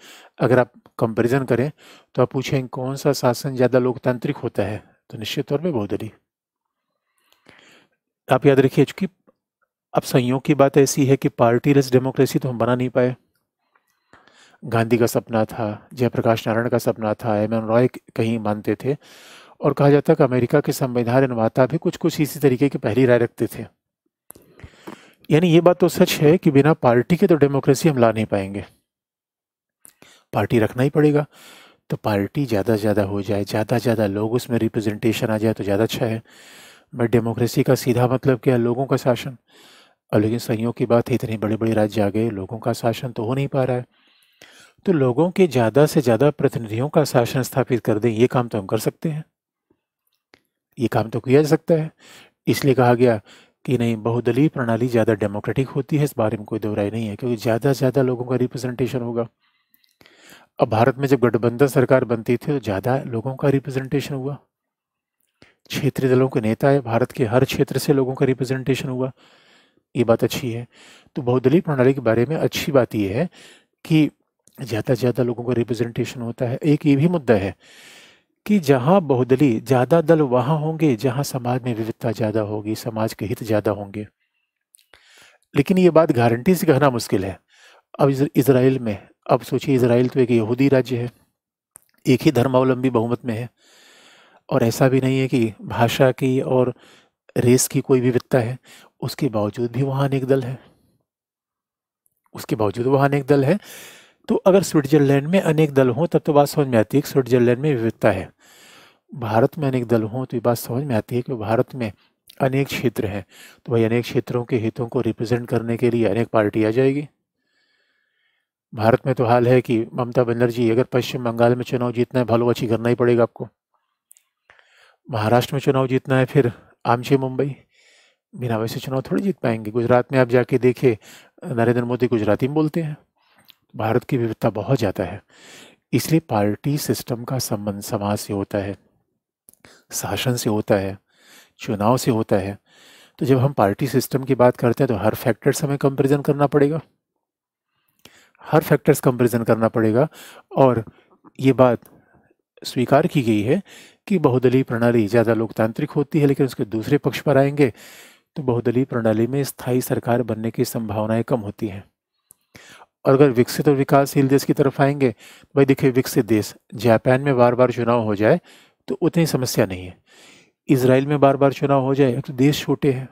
अगर आप कंपैरिजन करें तो आप पूछें कौन सा शासन ज़्यादा लोकतांत्रिक होता है तो निश्चित तौर पर बहुदली आप याद रखिए चूंकि अब संयोग की बात ऐसी है कि पार्टी डेमोक्रेसी तो हम बना नहीं पाए गांधी का सपना था जयप्रकाश नारायण का सपना था एम एन रॉय कहीं मानते थे और कहा जाता है कि अमेरिका के संविधान निर्माता भी कुछ कुछ इसी तरीके की पहली राय रखते थे यानी ये बात तो सच है कि बिना पार्टी के तो डेमोक्रेसी हम ला नहीं पाएंगे पार्टी रखना ही पड़ेगा तो पार्टी ज़्यादा से ज़्यादा हो जाए ज़्यादा ज़्यादा लोग उसमें रिप्रेजेंटेशन आ जाए तो ज़्यादा अच्छा है बट डेमोक्रेसी का सीधा मतलब क्या लोगों का शासन और लेकिन संयोग की बात है इतने बड़े बड़े राज्य आ गए लोगों का शासन तो हो नहीं पा रहा है तो लोगों के ज़्यादा से ज़्यादा प्रतिनिधियों का शासन स्थापित कर दें ये काम तो हम कर सकते हैं ये काम तो किया जा सकता है इसलिए कहा गया कि नहीं बहुदलीय प्रणाली ज़्यादा डेमोक्रेटिक होती है इस बारे में कोई दो नहीं है क्योंकि ज़्यादा से ज़्यादा लोगों का रिप्रेजेंटेशन होगा अब भारत में जब गठबंधन सरकार बनती थी तो ज़्यादा लोगों का रिप्रेजेंटेशन हुआ क्षेत्रीय दलों के नेता है भारत के हर क्षेत्र से लोगों का रिप्रेजेंटेशन हुआ ये बात अच्छी है तो बहुदलीय प्रणाली के बारे में अच्छी बात यह है कि ज़्यादा से ज़्यादा लोगों का रिप्रेजेंटेशन होता है एक ये भी मुद्दा है कि जहाँ बहुदली ज़्यादा दल वहाँ होंगे जहाँ समाज में विविधता ज़्यादा होगी समाज के हित ज़्यादा होंगे लेकिन ये बात गारंटी से कहना मुश्किल है अब इसराइल में अब सोचिए इसराइल तो एक यहूदी राज्य है एक ही धर्मावलंबी बहुमत में है और ऐसा भी नहीं है कि भाषा की और रेस की कोई विविधता है उसके बावजूद भी वहाँ अनेक दल है उसके बावजूद वहाँ अनेक दल है तो अगर स्विट्जरलैंड में अनेक दल हों तब तो बात समझ में आती है कि स्विट्जरलैंड में विविधता है भारत में अनेक दल हों तो ये बात समझ में आती है कि भारत में अनेक क्षेत्र हैं तो भाई अनेक क्षेत्रों के हितों को रिप्रेजेंट करने के लिए अनेक पार्टी आ जाएगी भारत में तो हाल है कि ममता बनर्जी अगर पश्चिम बंगाल में चुनाव जीतना है अच्छी करना ही पड़ेगा आपको महाराष्ट्र में चुनाव जीतना है फिर आमचे मुंबई बिना वैसे चुनाव थोड़ी जीत पाएंगे गुजरात में आप जाके देखे नरेंद्र मोदी गुजराती में बोलते हैं भारत की विविधता बहुत ज़्यादा है इसलिए पार्टी सिस्टम का संबंध समाज से होता है शासन से होता है चुनाव से होता है तो जब हम पार्टी सिस्टम की बात करते हैं तो हर फैक्टर्स हमें कंपेरिजन करना पड़ेगा हर फैक्टर्स कंपेरिजन करना पड़ेगा और ये बात स्वीकार की गई है कि बहुदलीय प्रणाली ज़्यादा लोकतांत्रिक होती है लेकिन उसके दूसरे पक्ष पर आएंगे तो बहुदलीय प्रणाली में स्थायी सरकार बनने की संभावनाएं कम होती हैं और अगर विकसित और विकासशील देश की तरफ आएंगे भाई देखिए विकसित देश जापान में बार बार चुनाव हो जाए तो उतनी समस्या नहीं है इसराइल में बार बार चुनाव हो जाए तो देश छोटे हैं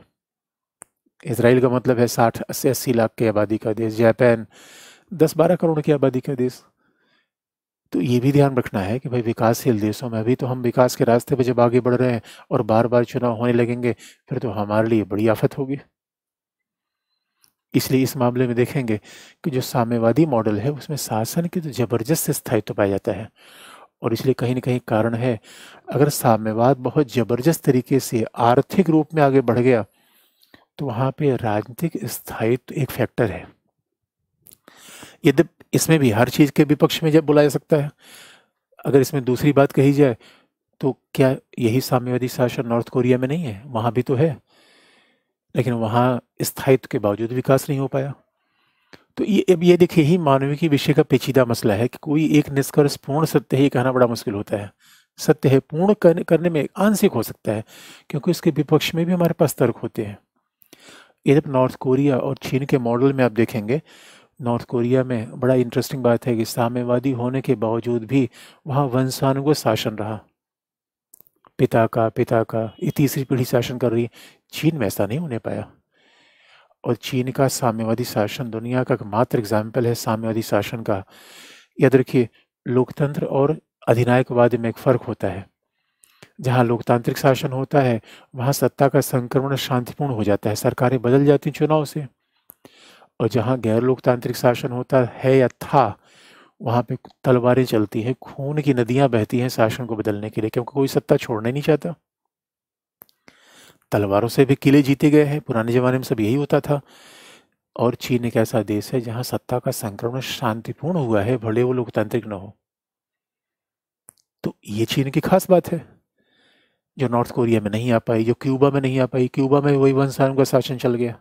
इसराइल का मतलब है साठ अस्सी अस्सी लाख की आबादी का देश जापान दस बारह करोड़ की आबादी का देश तो ये भी ध्यान रखना है कि भाई विकासशील देशों में अभी तो हम विकास के रास्ते पर जब आगे बढ़ रहे हैं और बार बार चुनाव होने लगेंगे फिर तो हमारे लिए बड़ी आफत होगी इसलिए इस मामले में देखेंगे कि जो साम्यवादी मॉडल है उसमें शासन की तो ज़बरदस्त स्थायित्व पाया जाता है और इसलिए कहीं ना कहीं कारण है अगर साम्यवाद बहुत ज़बरदस्त तरीके से आर्थिक रूप में आगे बढ़ गया तो वहाँ पे राजनीतिक स्थायित्व एक फैक्टर है यदि इसमें भी हर चीज़ के विपक्ष में जब बुलाया सकता है अगर इसमें दूसरी बात कही जाए तो क्या यही साम्यवादी शासन नॉर्थ कोरिया में नहीं है वहाँ भी तो है लेकिन वहाँ स्थायित्व के बावजूद विकास नहीं हो पाया तो ये अब ये देखिए ही मानवीय विषय का पेचीदा मसला है कि कोई एक निष्कर्ष पूर्ण सत्य ही कहना बड़ा मुश्किल होता है सत्य है पूर्ण करने, करने में आंशिक हो सकता है क्योंकि उसके विपक्ष में भी हमारे पास तर्क होते हैं यदि नॉर्थ कोरिया और चीन के मॉडल में आप देखेंगे नॉर्थ कोरिया में बड़ा इंटरेस्टिंग बात है कि साम्यवादी होने के बावजूद भी वहाँ वंशानुगत शासन रहा पिता का पिता का ये तीसरी पीढ़ी शासन कर रही चीन में ऐसा नहीं होने पाया और चीन का साम्यवादी शासन दुनिया का मात्र एग्जाम्पल है साम्यवादी शासन का याद रखिए लोकतंत्र और अधिनायकवाद में एक फ़र्क होता है जहाँ लोकतांत्रिक शासन होता है वहाँ सत्ता का संक्रमण शांतिपूर्ण हो जाता है सरकारें बदल जाती चुनाव से और जहाँ गैर लोकतांत्रिक शासन होता है या था वहाँ पे तलवारें चलती हैं खून की नदियाँ बहती हैं शासन को बदलने के लिए क्योंकि कोई सत्ता छोड़ना नहीं चाहता तलवारों से भी किले जीते गए हैं पुराने ज़माने में सब यही होता था और चीन एक ऐसा देश है जहां सत्ता का संक्रमण शांतिपूर्ण हुआ है भले वो लोकतांत्रिक ना हो तो ये चीन की खास बात है जो नॉर्थ कोरिया में नहीं आ पाई जो क्यूबा में नहीं आ पाई क्यूबा में वही वंशायन का शासन चल गया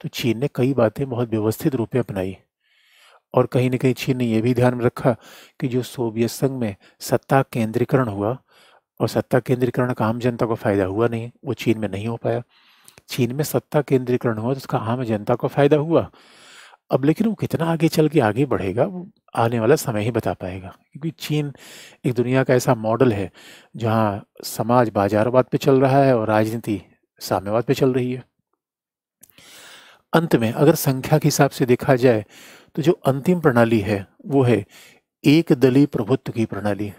तो चीन ने कई बातें बहुत व्यवस्थित रूप में अपनाई और कहीं ना कहीं चीन ने यह भी ध्यान में रखा कि जो सोवियत संघ में सत्ता केंद्रीकरण हुआ और सत्ता केंद्रीकरण का आम जनता को फ़ायदा हुआ नहीं वो चीन में नहीं हो पाया चीन में सत्ता केंद्रीकरण हुआ तो उसका आम जनता को फ़ायदा हुआ अब लेकिन वो कितना आगे चल के आगे बढ़ेगा वो आने वाला समय ही बता पाएगा क्योंकि चीन एक दुनिया का ऐसा मॉडल है जहाँ समाज बाजारवाद पे चल रहा है और राजनीति साम्यवाद पे चल रही है अंत में अगर संख्या के हिसाब से देखा जाए तो जो अंतिम प्रणाली है वो है एक दली प्रभुत्व की प्रणाली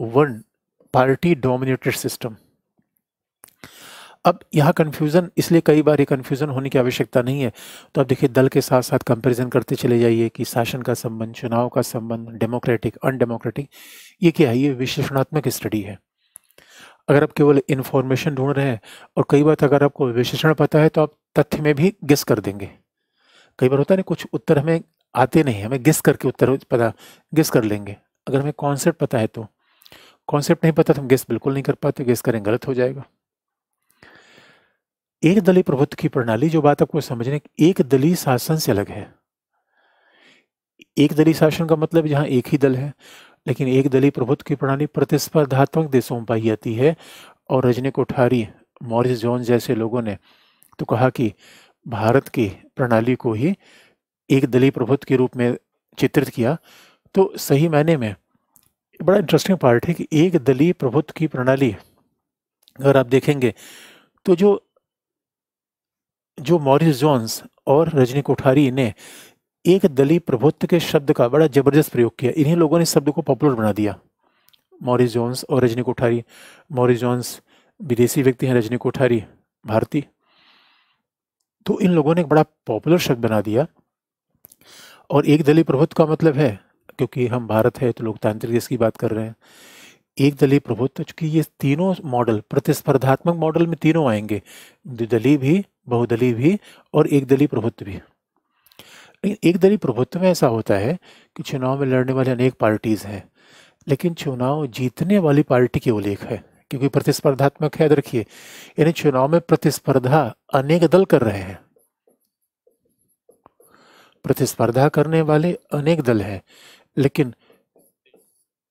वन पार्टी डोमिनेटेड सिस्टम अब यहाँ कन्फ्यूज़न इसलिए कई बार ये कन्फ्यूज़न होने की आवश्यकता नहीं है तो आप देखिए दल के साथ साथ कंपैरिजन करते चले जाइए कि शासन का संबंध चुनाव का संबंध डेमोक्रेटिक अनडेमोक्रेटिक ये क्या है ये विश्लेषणात्मक स्टडी है अगर आप केवल इन्फॉर्मेशन ढूंढ रहे हैं और कई बार अगर आपको विशेषण पता है तो आप तथ्य में भी गिस कर देंगे कई बार होता है ना कुछ उत्तर हमें आते नहीं हमें गिस करके उत्तर पता गिस कर लेंगे अगर हमें कॉन्सेप्ट पता है तो कॉन्सेप्ट नहीं पता तो हम गेस बिल्कुल नहीं कर पाते गेस करें गलत हो जाएगा एक दलीय प्रभुत्व की प्रणाली जो बात आपको समझने एक दलीय शासन से अलग है एक दलीय शासन का मतलब जहां एक ही दल है लेकिन एक दलीय प्रभुत्व की प्रणाली प्रतिस्पर्धात्मक देशों में पाई जाती है और रजने कोठारी मॉरिस जॉन जैसे लोगों ने तो कहा कि भारत की प्रणाली को ही एक दलीय प्रभुत्व के रूप में चित्रित किया तो सही मायने में बड़ा इंटरेस्टिंग पार्ट है कि एक दलीय प्रभुत्व की प्रणाली अगर आप देखेंगे तो जो जो मॉरिस जॉन्स और रजनी कोठारी ने एक दलीय प्रभुत्व के शब्द का बड़ा जबरदस्त प्रयोग किया इन्हीं लोगों ने शब्द को पॉपुलर बना दिया मॉरिस जॉन्स और रजनी कोठारी मॉरिस जॉन्स विदेशी व्यक्ति हैं रजनी कोठारी भारतीय तो इन लोगों ने एक बड़ा पॉपुलर शब्द बना दिया और एक दलीय प्रभुत्व का मतलब है क्योंकि हम भारत है तो लोकतांत्रिक देश की बात कर रहे हैं एक दलीय प्रभुत्व चूंकि ये तीनों मॉडल प्रतिस्पर्धात्मक मॉडल में तीनों आएंगे द्विदलीय भी बहुदलीय भी और एक दलीय प्रभुत्व भी लेकिन एक दलीय प्रभुत्व में ऐसा होता है कि चुनाव में लड़ने वाले अनेक पार्टीज़ हैं लेकिन चुनाव जीतने वाली पार्टी के उल्लेख है क्योंकि प्रतिस्पर्धात्मक है रखिए यानी चुनाव में प्रतिस्पर्धा अनेक दल कर रहे हैं प्रतिस्पर्धा करने वाले अनेक दल हैं लेकिन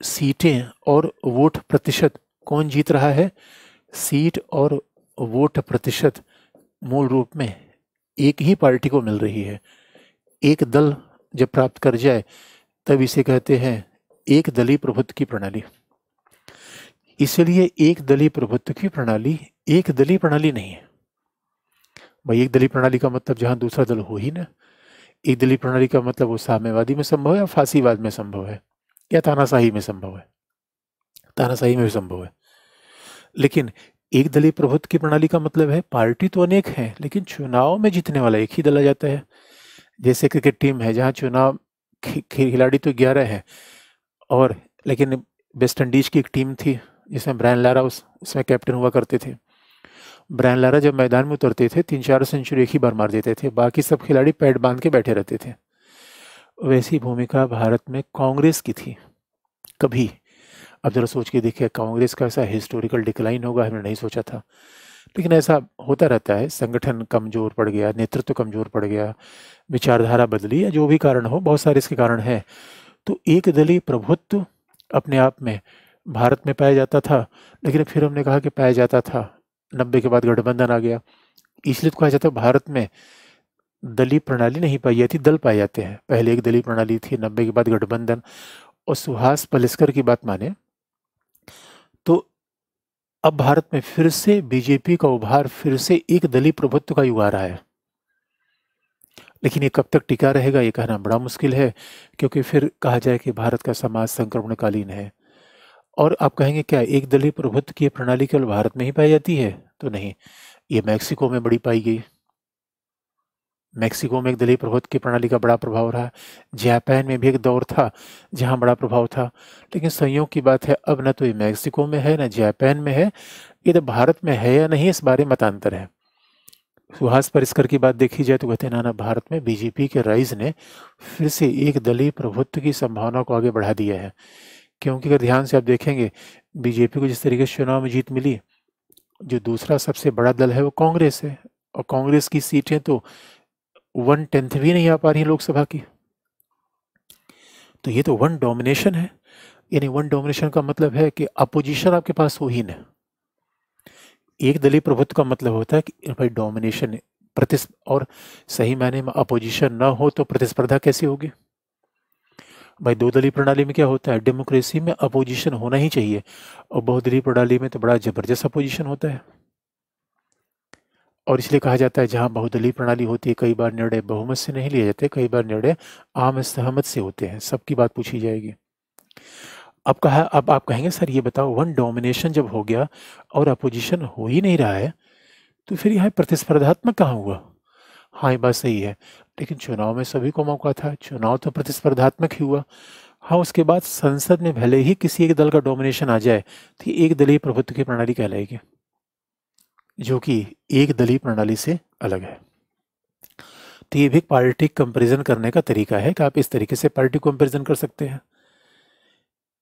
सीटें और वोट प्रतिशत कौन जीत रहा है सीट और वोट प्रतिशत मूल रूप में एक ही पार्टी को मिल रही है एक दल जब प्राप्त कर जाए तब इसे कहते हैं एक दली प्रभुत्व की प्रणाली इसलिए एक दली प्रभुत्व की प्रणाली एक दली प्रणाली नहीं है भाई एक दली प्रणाली का मतलब जहां दूसरा दल हो ही ना एक दलीय प्रणाली का मतलब वो साम्यवादी में संभव है या फांसीवाद में संभव है या तानाशाही में संभव है तानाशाही में भी संभव है लेकिन एक दलीय प्रभुत्व की प्रणाली का मतलब है पार्टी तो अनेक है लेकिन चुनाव में जीतने वाला एक ही दल आ जाता है जैसे क्रिकेट टीम है जहाँ चुनाव खिलाड़ी तो ग्यारह हैं और लेकिन वेस्ट इंडीज की एक टीम थी जिसमें ब्रायन लारा उस उसमें कैप्टन हुआ करते थे ब्रायन लारा जब मैदान में उतरते थे तीन चार सेंचुरी एक ही बार मार देते थे बाकी सब खिलाड़ी पैड बांध के बैठे रहते थे वैसी भूमिका भारत में कांग्रेस की थी कभी अब ज़रा सोच के देखिए कांग्रेस का ऐसा हिस्टोरिकल डिक्लाइन होगा हमने नहीं सोचा था लेकिन ऐसा होता रहता है संगठन कमज़ोर पड़ गया नेतृत्व कमज़ोर पड़ गया विचारधारा बदली या जो भी कारण हो बहुत सारे इसके कारण हैं तो एक दलीय प्रभुत्व अपने आप में भारत में पाया जाता था लेकिन फिर हमने कहा कि पाया जाता था नब्बे के बाद गठबंधन आ गया इसलिए तो कहा जाता है भारत में दलीय प्रणाली नहीं पाई जाती दल पाए जाते हैं पहले एक दलीय प्रणाली थी नब्बे के बाद गठबंधन और सुहास पलिस्कर की बात माने तो अब भारत में फिर से बीजेपी का उभार फिर से एक दलीय प्रभुत्व का युग आ रहा है लेकिन ये कब तक टिका रहेगा ये कहना बड़ा मुश्किल है क्योंकि फिर कहा जाए कि भारत का समाज संक्रमणकालीन है और आप कहेंगे क्या एक दलीय प्रभुत्व की प्रणाली केवल भारत में ही पाई जाती है तो नहीं ये मैक्सिको में बड़ी पाई गई मैक्सिको में एक दलीय प्रभुत्व की प्रणाली का बड़ा प्रभाव रहा जापान में भी एक दौर था जहाँ बड़ा प्रभाव था लेकिन संयोग की बात है अब न तो ये मैक्सिको में है न जापान में है ये तो भारत में है या नहीं इस बारे में मतांतर है सुहास परिस्कर की बात देखी जाए तो कहते नाना भारत में बीजेपी के राइज ने फिर से एक दलीय प्रभुत्व की संभावना को आगे बढ़ा दिया है क्योंकि अगर ध्यान से आप देखेंगे बीजेपी को जिस तरीके से चुनाव में जीत मिली जो दूसरा सबसे बड़ा दल है वो कांग्रेस है और कांग्रेस की सीटें तो वन टेंथ भी नहीं आ पा रही लोकसभा की तो ये तो वन डोमिनेशन है यानी वन डोमिनेशन का मतलब है कि अपोजिशन आपके पास हो ही नहीं एक दलीय प्रभुत्व का मतलब होता है कि भाई डोमिनेशन प्रतिस और सही मायने में अपोजिशन ना हो तो प्रतिस्पर्धा कैसे होगी भाई दो दलीय प्रणाली में क्या होता है डेमोक्रेसी में अपोजिशन होना ही चाहिए और बहुदलीय प्रणाली में तो बड़ा ज़बरदस्त अपोजिशन होता है और इसलिए कहा जाता है जहाँ बहुदलीय प्रणाली होती है कई बार निर्णय बहुमत से नहीं लिए जाते कई बार निर्णय आम सहमत से होते हैं सबकी बात पूछी जाएगी अब कहा अब आप कहेंगे सर ये बताओ वन डोमिनेशन जब हो गया और अपोजिशन हो ही नहीं रहा है तो फिर यहाँ प्रतिस्पर्धात्मक कहाँ हुआ हाँ ये बात सही है लेकिन चुनाव में सभी को मौका था चुनाव तो प्रतिस्पर्धात्मक ही हुआ हाँ उसके बाद संसद में भले ही किसी एक दल का डोमिनेशन आ जाए तो एक दलीय प्रभुत्व की प्रणाली कहलाएगी जो कि एक दलीय प्रणाली से अलग है तो ये भी पार्टी कंपेरिजन करने का तरीका है कि आप इस तरीके से पार्टी कंपेरिजन कर सकते हैं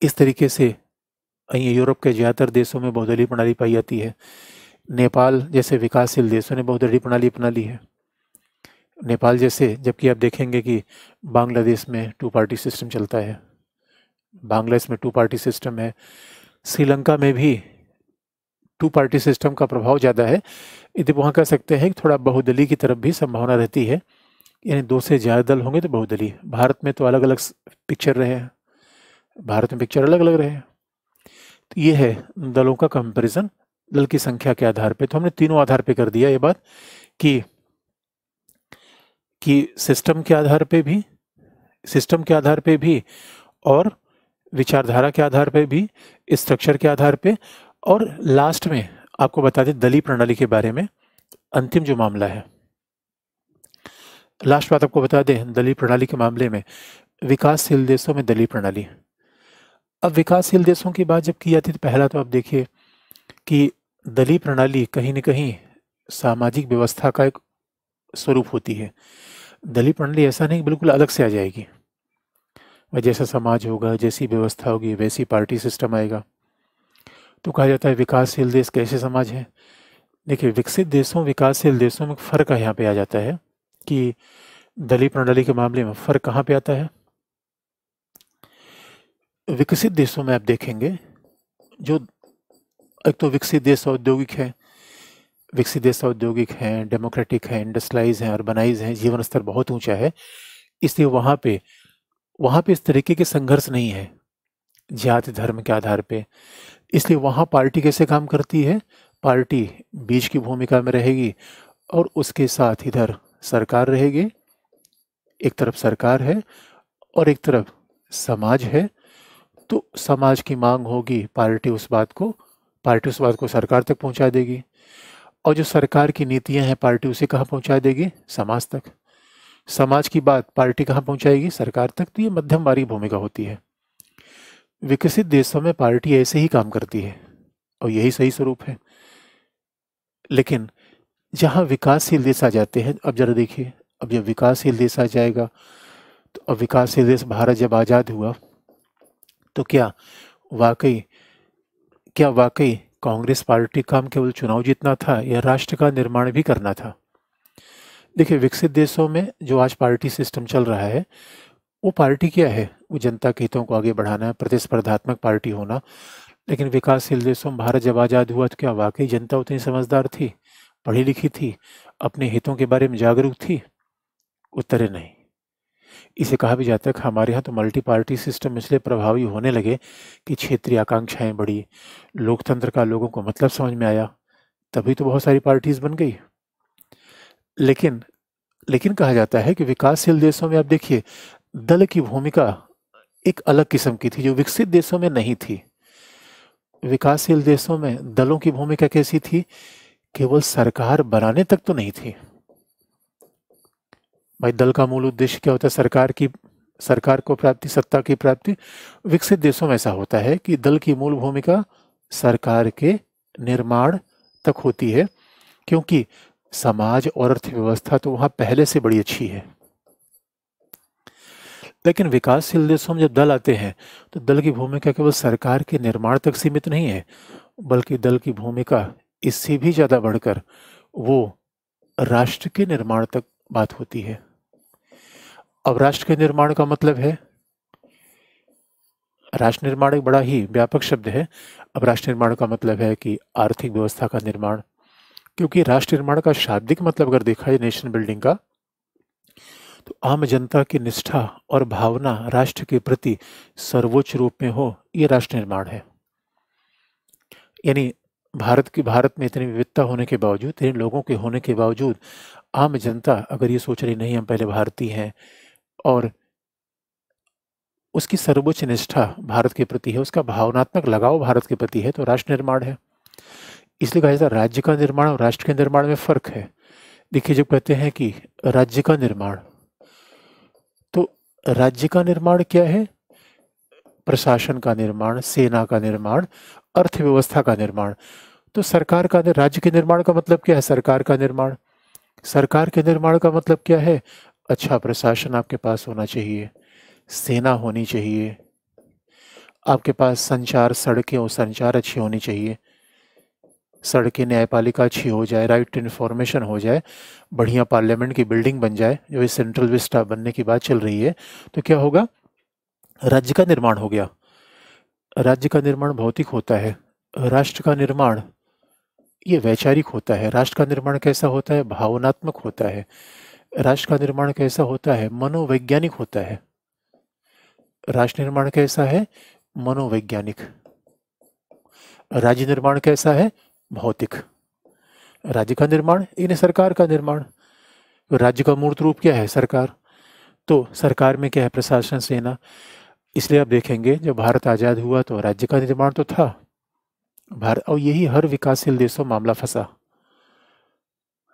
इस तरीके से यूरोप के ज़्यादातर देशों में बहुदलीय प्रणाली पाई जाती है नेपाल जैसे विकासशील देशों ने बहुदलीय प्रणाली अपना ली है नेपाल जैसे जबकि आप देखेंगे कि बांग्लादेश में टू पार्टी सिस्टम चलता है बांग्लादेश में टू पार्टी सिस्टम है श्रीलंका में भी टू पार्टी सिस्टम का प्रभाव ज़्यादा है यदि वहाँ कह सकते हैं कि थोड़ा बहुदली की तरफ भी संभावना रहती है यानी दो से ज़्यादा दल होंगे तो बहुदली भारत में तो अलग अलग पिक्चर रहे हैं भारत में पिक्चर अलग अलग रहे हैं तो ये है दलों का कंपेरिज़न दल की संख्या के आधार पर तो हमने तीनों आधार पर कर दिया ये बात कि कि सिस्टम के आधार पे भी सिस्टम के आधार पे भी और विचारधारा के आधार पे भी स्ट्रक्चर के आधार पे और लास्ट में आपको बता दें दली प्रणाली के बारे में अंतिम जो मामला है लास्ट बात आपको बता दें दली प्रणाली के मामले में विकासशील देशों में दली प्रणाली अब विकासशील देशों की बात जब की जाती है तो पहला तो आप देखिए कि दली प्रणाली कहीं ना कहीं सामाजिक व्यवस्था का एक स्वरूप होती है दलित प्रणाली ऐसा नहीं बिल्कुल अलग से आ जाएगी वह जैसा समाज होगा जैसी व्यवस्था होगी वैसी पार्टी सिस्टम आएगा तो कहा जाता है विकासशील देश कैसे समाज है देखिए विकसित देशों विकासशील देशों में फ़र्क यहाँ पे आ जाता है कि दलित प्रणाली के मामले में फ़र्क कहाँ पे आता है विकसित देशों में आप देखेंगे जो एक तो विकसित देश औद्योगिक है विकसित देश औद्योगिक हैं डेमोक्रेटिक हैं इंडस्ट्रलाइज हैं अर्बनाइज हैं जीवन स्तर बहुत ऊंचा है इसलिए वहाँ पे वहाँ पे इस तरीके के संघर्ष नहीं है जाति धर्म के आधार पे इसलिए वहाँ पार्टी कैसे काम करती है पार्टी बीच की भूमिका में रहेगी और उसके साथ इधर सरकार रहेगी एक तरफ सरकार है और एक तरफ समाज है तो समाज की मांग होगी पार्टी उस बात को पार्टी उस बात को सरकार तक पहुंचा देगी और जो सरकार की नीतियां हैं पार्टी उसे कहाँ पहुँचा देगी समाज तक समाज की बात पार्टी कहाँ पहुँचाएगी सरकार तक तो ये मध्यमवारी भूमिका होती है विकसित देशों में पार्टी ऐसे ही काम करती है और यही सही स्वरूप है लेकिन जहाँ विकासशील देश आ जाते हैं अब जरा देखिए अब जब विकासशील देश आ जाएगा तो अब विकासशील देश भारत जब आज़ाद हुआ तो क्या वाकई क्या वाकई कांग्रेस पार्टी काम केवल चुनाव जीतना था या राष्ट्र का निर्माण भी करना था देखिए विकसित देशों में जो आज पार्टी सिस्टम चल रहा है वो पार्टी क्या है वो जनता के हितों को आगे बढ़ाना है प्रतिस्पर्धात्मक पार्टी होना लेकिन विकासशील देशों में भारत जब आज़ाद हुआ तो क्या वाकई जनता उतनी समझदार थी पढ़ी लिखी थी अपने हितों के बारे में जागरूक थी उत्तरे नहीं इसे कहा भी जाता है कि हमारे यहाँ तो मल्टी पार्टी सिस्टम इसलिए प्रभावी होने लगे कि क्षेत्रीय आकांक्षाएं बढ़ी लोकतंत्र का लोगों को मतलब समझ में आया तभी तो बहुत सारी पार्टीज बन गई लेकिन लेकिन कहा जाता है कि विकासशील देशों में आप देखिए दल की भूमिका एक अलग किस्म की थी जो विकसित देशों में नहीं थी विकासशील देशों में दलों की भूमिका कैसी थी केवल सरकार बनाने तक तो नहीं थी भाई दल का मूल उद्देश्य क्या होता है सरकार की सरकार को प्राप्ति सत्ता की प्राप्ति विकसित देशों में ऐसा होता है कि दल की मूल भूमिका सरकार के निर्माण तक होती है क्योंकि समाज और अर्थव्यवस्था तो वहाँ पहले से बड़ी अच्छी है लेकिन विकासशील देशों में जब दल आते हैं तो दल की भूमिका केवल सरकार के निर्माण तक सीमित नहीं है बल्कि दल की भूमिका इससे भी ज़्यादा बढ़कर वो राष्ट्र के निर्माण तक बात होती है अब राष्ट्र के निर्माण का मतलब है राष्ट्र निर्माण एक बड़ा ही व्यापक शब्द है अब राष्ट्र निर्माण का मतलब है कि आर्थिक व्यवस्था का निर्माण क्योंकि राष्ट्र निर्माण का शाब्दिक मतलब अगर देखा जाए नेशन बिल्डिंग का तो आम जनता की निष्ठा और भावना राष्ट्र के प्रति सर्वोच्च रूप में हो ये राष्ट्र निर्माण है यानी भारत की भारत में इतनी विविधता होने के बावजूद इतने लोगों के होने के बावजूद आम जनता अगर ये सोच रही नहीं हम पहले भारतीय हैं और उसकी सर्वोच्च निष्ठा भारत के प्रति है उसका भावनात्मक लगाव भारत के प्रति है तो राष्ट्र निर्माण है इसलिए कहा जाता है राज्य का निर्माण और राष्ट्र के निर्माण में फ़र्क है देखिए जब कहते हैं कि राज्य का निर्माण तो राज्य का निर्माण क्या है प्रशासन का निर्माण सेना का निर्माण अर्थव्यवस्था का निर्माण तो सरकार का राज्य के निर्माण का मतलब क्या है सरकार का निर्माण सरकार के निर्माण का मतलब क्या है अच्छा प्रशासन आपके पास होना चाहिए सेना होनी चाहिए आपके पास संचार सड़कें और संचार अच्छी होनी चाहिए सड़कें न्यायपालिका अच्छी हो जाए राइट टू इन्फॉर्मेशन हो जाए बढ़िया पार्लियामेंट की बिल्डिंग बन जाए जो ये सेंट्रल विस्टा बनने की बात चल रही है तो क्या होगा राज्य का निर्माण हो गया राज्य का निर्माण भौतिक होता है राष्ट्र का निर्माण ये वैचारिक होता है राष्ट्र का निर्माण कैसा होता है भावनात्मक होता है राष्ट्र का निर्माण कैसा होता है मनोवैज्ञानिक होता है राष्ट्र निर्माण कैसा है मनोवैज्ञानिक राज्य निर्माण कैसा है भौतिक राज्य का निर्माण यानी सरकार का निर्माण राज्य का मूर्त रूप क्या है सरकार तो सरकार में क्या है प्रशासन सेना इसलिए आप देखेंगे जब भारत आज़ाद हुआ तो राज्य का निर्माण तो था भारत और यही हर विकासशील देशों मामला फंसा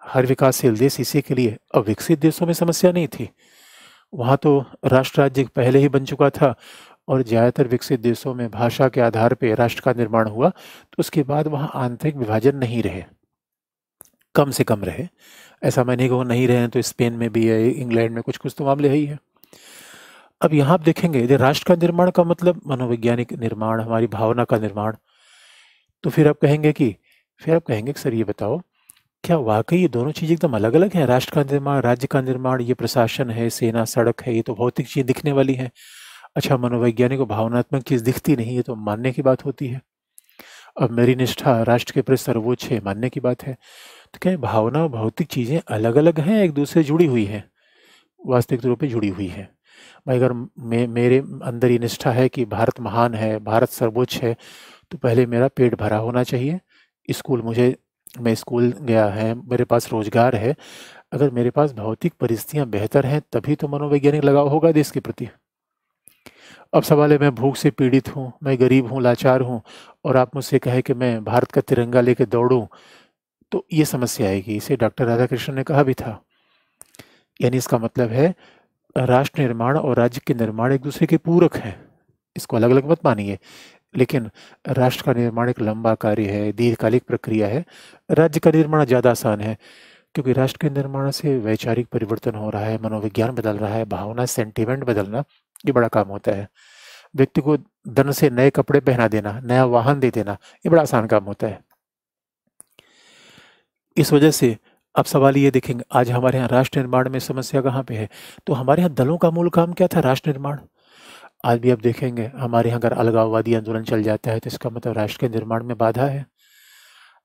हर विकासशील देश इसी के लिए अब विकसित देशों में समस्या नहीं थी वहाँ तो राष्ट्र राज्य पहले ही बन चुका था और ज़्यादातर विकसित देशों में भाषा के आधार पर राष्ट्र का निर्माण हुआ तो उसके बाद वहाँ आंतरिक विभाजन नहीं रहे कम से कम रहे ऐसा मैं नहीं कहूँ नहीं रहे तो स्पेन में भी है इंग्लैंड में कुछ कुछ तो मामले है ही है अब यहाँ आप देखेंगे यदि राष्ट्र का निर्माण का मतलब मनोवैज्ञानिक निर्माण हमारी भावना का निर्माण तो फिर आप कहेंगे कि फिर आप कहेंगे कि सर ये बताओ क्या वाकई ये दोनों चीज़ एकदम अलग-अलग हैं? राष्ट्र का निर्माण, राज्य का निर्माण, ये प्रशासन है, सेना, सड़क है, ये तो भौतिक चीज़ दिखने वाली हैं। अच्छा, मनोवैज्ञानिक और भावनात्मक चीज़ दिखती नहीं, ये तो मानने की बात होती है। अब मेरी निष्ठा राष्ट्र के प्रति सर्वोच्च है, मानने की बात है। तो क्या भावना और भौतिक चीज़ें अलग-अलग हैं, एक दूसरे से जुड़ी हुई हैं? वास्तविक रूप से जुड़ी हुई हैं। भाई अगर मे मेरे अंदर ये निष्ठा है कि भारत महान है, भारत सर्वोच्च है, तो पहले मेरा पेट भरा होना चाहिए, स्कूल मुझे मैं स्कूल गया है मेरे पास रोजगार है अगर मेरे पास भौतिक परिस्थितियां बेहतर हैं तभी तो मनोवैज्ञानिक लगाव होगा देश के प्रति अब सवाल है मैं भूख से पीड़ित हूँ मैं गरीब हूँ लाचार हूँ और आप मुझसे कहे कि मैं भारत का तिरंगा लेके दौड़ू तो ये समस्या आएगी इसे डॉक्टर राधाकृष्णन ने कहा भी था यानी इसका मतलब है राष्ट्र निर्माण और राज्य के निर्माण एक दूसरे के पूरक हैं इसको अलग अलग मत मानिए लेकिन राष्ट्र का निर्माण एक लंबा कार्य है दीर्घकालिक प्रक्रिया है राज्य का निर्माण ज़्यादा आसान है क्योंकि राष्ट्र के निर्माण से वैचारिक परिवर्तन हो रहा है मनोविज्ञान बदल रहा है भावना सेंटिमेंट बदलना ये बड़ा काम होता है व्यक्ति को धन से नए कपड़े पहना देना नया वाहन दे देना ये बड़ा आसान काम होता है इस वजह से अब सवाल ये देखेंगे आज हमारे यहाँ राष्ट्र निर्माण में समस्या कहाँ पे है तो हमारे यहाँ दलों का मूल काम क्या था राष्ट्र निर्माण आज भी आप देखेंगे हमारे यहाँ अगर अलगाववादी आंदोलन चल जाता है तो इसका मतलब राष्ट्र के निर्माण में बाधा है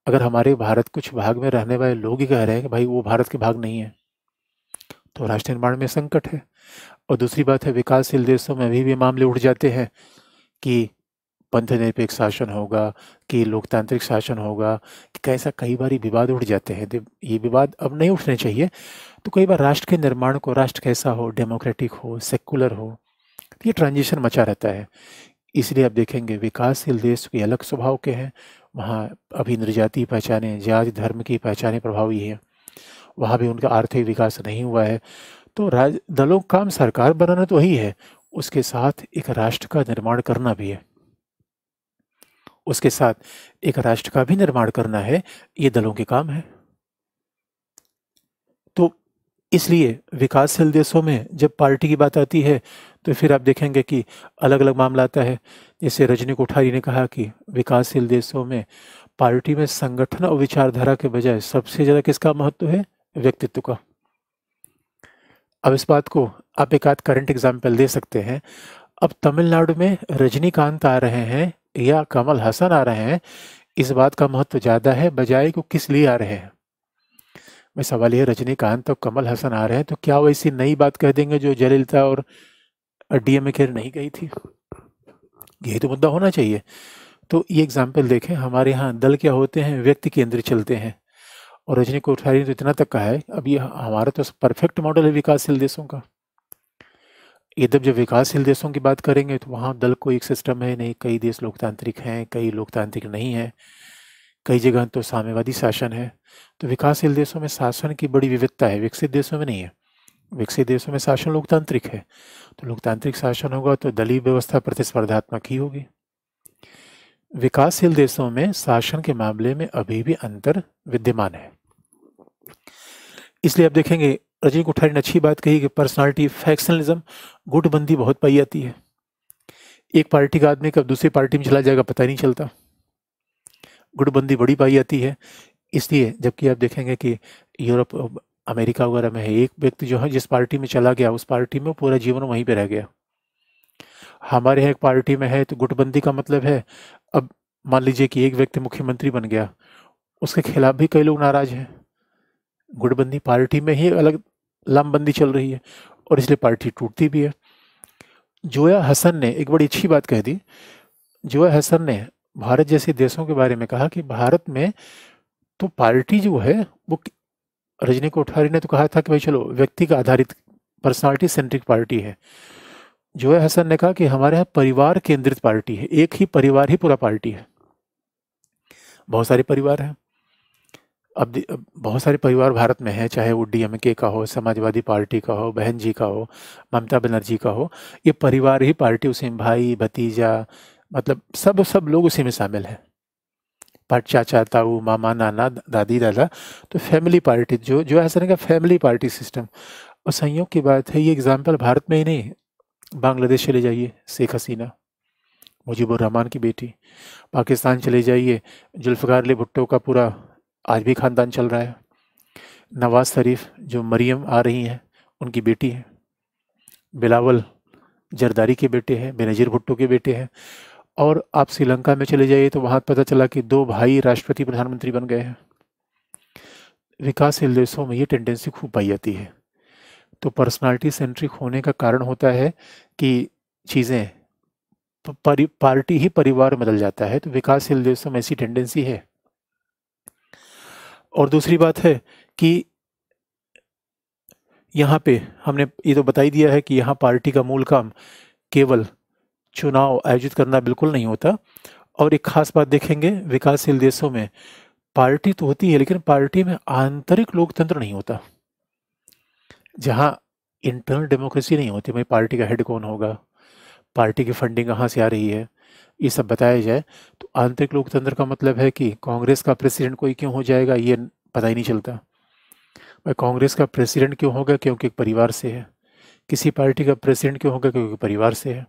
अगर हमारे भारत कुछ भाग में रहने वाले लोग ही कह रहे हैं कि भाई वो भारत के भाग नहीं है तो राष्ट्र निर्माण में संकट है और दूसरी बात है विकासशील देशों में अभी भी मामले उठ जाते हैं कि पंथ निरपेक्ष शासन होगा कि लोकतांत्रिक शासन होगा कि कैसा कई बार विवाद उठ जाते हैं ये विवाद अब नहीं उठने चाहिए तो कई बार राष्ट्र के निर्माण को राष्ट्र कैसा हो डेमोक्रेटिक हो सेकुलर हो तो ये ट्रांजिशन मचा रहता है इसलिए आप देखेंगे विकासशील देश के अलग स्वभाव के हैं वहाँ अभी निर्जाति पहचाने जाति धर्म की पहचाने प्रभाव हैं है वहाँ भी उनका आर्थिक विकास नहीं हुआ है तो राज दलों का काम सरकार बनाना तो वही है उसके साथ एक राष्ट्र का निर्माण करना भी है उसके साथ एक राष्ट्र का भी निर्माण करना है ये दलों के काम है इसलिए विकासशील देशों में जब पार्टी की बात आती है तो फिर आप देखेंगे कि अलग अलग मामला आता है जैसे रजनी कोठारी ने कहा कि विकासशील देशों में पार्टी में संगठन और विचारधारा के बजाय सबसे ज़्यादा किसका महत्व है व्यक्तित्व का अब इस बात को आप एक आध करंट एग्जाम्पल दे सकते हैं अब तमिलनाडु में रजनीकांत आ रहे हैं या कमल हसन आ रहे हैं इस बात का महत्व ज़्यादा है बजाय को किस लिए आ रहे हैं में सवालिया रजनीकांत और कमल हसन आ रहे हैं तो क्या वो ऐसी नई बात कह देंगे जो जयलिता और डीएमए खेर नहीं गई थी यही तो मुद्दा होना चाहिए तो ये एग्जाम्पल देखें हमारे यहाँ दल क्या होते हैं व्यक्ति केंद्र चलते हैं और रजनी कोठारी ने तो इतना तक कहा है अब ये हमारा तो परफेक्ट मॉडल है विकासशील देशों का इधर जब विकासशील देशों की बात करेंगे तो वहाँ दल को एक सिस्टम है नहीं कई देश लोकतांत्रिक हैं कई लोकतांत्रिक नहीं हैं कई जगह तो साम्यवादी शासन है तो विकासशील देशों में शासन की बड़ी विविधता है विकसित देशों में नहीं है विकसित देशों में शासन लोकतांत्रिक है तो लोकतांत्रिक शासन होगा तो दलीय व्यवस्था प्रतिस्पर्धात्मक ही होगी विकासशील देशों में शासन के मामले में अभी भी अंतर विद्यमान है इसलिए आप देखेंगे रजनी कोठारी ने अच्छी बात कही कि पर्सनालिटी फैक्शनलिज्म गुटबंदी बहुत पाई जाती है एक पार्टी का आदमी कब दूसरी पार्टी में चला जाएगा पता ही नहीं चलता गुटबंदी बड़ी पाई जाती है इसलिए जबकि आप देखेंगे कि यूरोप अमेरिका वगैरह में है एक व्यक्ति जो है जिस पार्टी में चला गया उस पार्टी में पूरा जीवन वहीं पर रह गया हमारे यहाँ एक पार्टी में है तो गुटबंदी का मतलब है अब मान लीजिए कि एक व्यक्ति मुख्यमंत्री बन गया उसके खिलाफ भी कई लोग नाराज हैं गुटबंदी पार्टी में ही अलग लामबंदी चल रही है और इसलिए पार्टी टूटती भी है जोया हसन ने एक बड़ी अच्छी बात कह दी जोया हसन ने भारत जैसे देशों के बारे में कहा कि भारत में तो पार्टी जो है वो रजनी कोठारी ने तो कहा था कि भाई चलो व्यक्ति का आधारित पर्सनालिटी सेंट्रिक पार्टी है जो है हसन ने कहा कि हमारे यहाँ परिवार केंद्रित पार्टी है एक ही परिवार ही पूरा पार्टी है बहुत सारे परिवार हैं अब बहुत सारे परिवार भारत में हैं चाहे वो डीएमके का हो समाजवादी पार्टी का हो बहन जी का हो ममता बनर्जी का हो ये परिवार ही पार्टी उसे भाई भतीजा मतलब सब सब लोग उसी में शामिल हैं पर चाचा ताऊ मामा नाना दादी दादा तो फैमिली पार्टी जो जो ऐसा नहीं का फैमिली पार्टी सिस्टम और संयोग की बात है ये एग्ज़ाम्पल भारत में ही नहीं बांग्लादेश चले जाइए शेख हसीना मुजीबुर रहमान की बेटी पाकिस्तान चले जाइए जुल्फ़ार अली भुट्टो का पूरा आज भी ख़ानदान चल रहा है नवाज़ शरीफ जो मरियम आ रही हैं उनकी बेटी है बिलावल जरदारी के बेटे हैं बेनजीर भुट्टो के बेटे हैं और आप श्रीलंका में चले जाइए तो वहाँ पता चला कि दो भाई राष्ट्रपति प्रधानमंत्री बन गए हैं विकासशील देशों में ये टेंडेंसी खूब पाई जाती है तो पर्सनालिटी सेंट्रिक होने का कारण होता है कि चीज़ें पार्टी ही परिवार बदल जाता है तो विकासशील देशों में ऐसी टेंडेंसी है और दूसरी बात है कि यहाँ पे हमने ये तो बता ही दिया है कि यहाँ पार्टी का मूल काम केवल चुनाव आयोजित करना बिल्कुल नहीं होता और एक खास बात देखेंगे विकासशील देशों में पार्टी तो होती है लेकिन पार्टी में आंतरिक लोकतंत्र नहीं होता जहां इंटरनल डेमोक्रेसी नहीं होती भाई पार्टी का हेड कौन होगा पार्टी की फंडिंग कहाँ से आ रही है ये सब बताया जाए तो आंतरिक लोकतंत्र का मतलब है कि कांग्रेस का प्रेसिडेंट कोई क्यों हो जाएगा ये पता ही नहीं चलता भाई कांग्रेस का प्रेसिडेंट क्यों होगा क्योंकि एक परिवार से है किसी पार्टी का प्रेसिडेंट क्यों होगा क्योंकि परिवार से है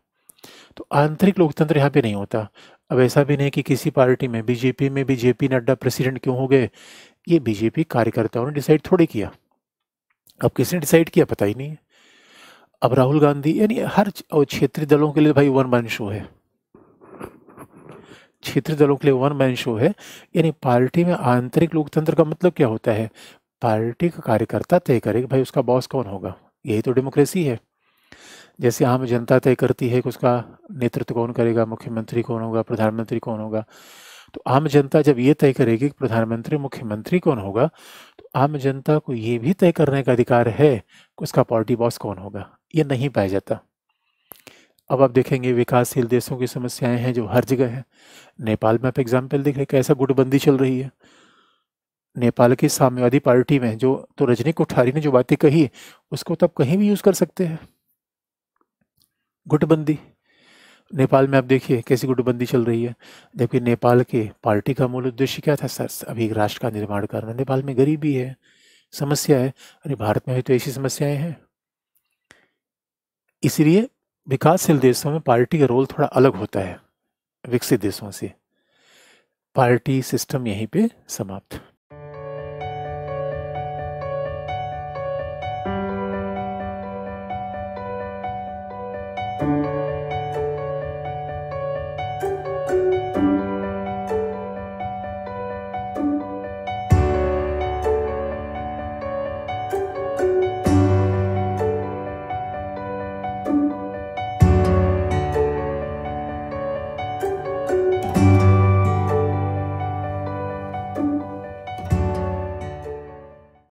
तो आंतरिक लोकतंत्र यहाँ पे नहीं होता अब ऐसा भी नहीं कि किसी पार्टी में बीजेपी में भी जेपी नड्डा प्रेसिडेंट क्यों हो गए ये बीजेपी कार्यकर्ताओं ने डिसाइड थोड़ी किया अब किसने डिसाइड किया पता ही नहीं है अब राहुल गांधी यानी हर क्षेत्रीय दलों के लिए भाई वन मैन शो है क्षेत्रीय दलों के लिए वन मैन शो है यानी पार्टी में आंतरिक लोकतंत्र का मतलब क्या होता है पार्टी का कार्यकर्ता तय करेगा भाई उसका बॉस कौन होगा यही तो डेमोक्रेसी है जैसे आम जनता तय करती है कि उसका नेतृत्व कौन करेगा मुख्यमंत्री कौन होगा प्रधानमंत्री कौन होगा तो आम जनता जब ये तय करेगी कि प्रधानमंत्री मुख्यमंत्री कौन होगा तो आम जनता को ये भी तय करने का अधिकार है कि उसका पार्टी बॉस कौन होगा ये नहीं पाया जाता अब आप देखेंगे विकासशील देशों की समस्याएं हैं जो हर जगह है नेपाल में आप एग्जाम्पल देख रहे कैसा गुटबंदी चल रही है नेपाल की साम्यवादी पार्टी में जो तो रजनी कोठारी ने जो बातें कही उसको तो आप कहीं भी यूज़ कर सकते हैं गुटबंदी नेपाल में आप देखिए कैसी गुटबंदी चल रही है जबकि नेपाल के पार्टी का मूल उद्देश्य क्या था सर अभी एक राष्ट्र का निर्माण करना नेपाल में गरीबी है समस्या है अरे भारत में भी तो ऐसी समस्याएं हैं इसलिए विकासशील देशों में पार्टी का रोल थोड़ा अलग होता है विकसित देशों से पार्टी सिस्टम यहीं पे समाप्त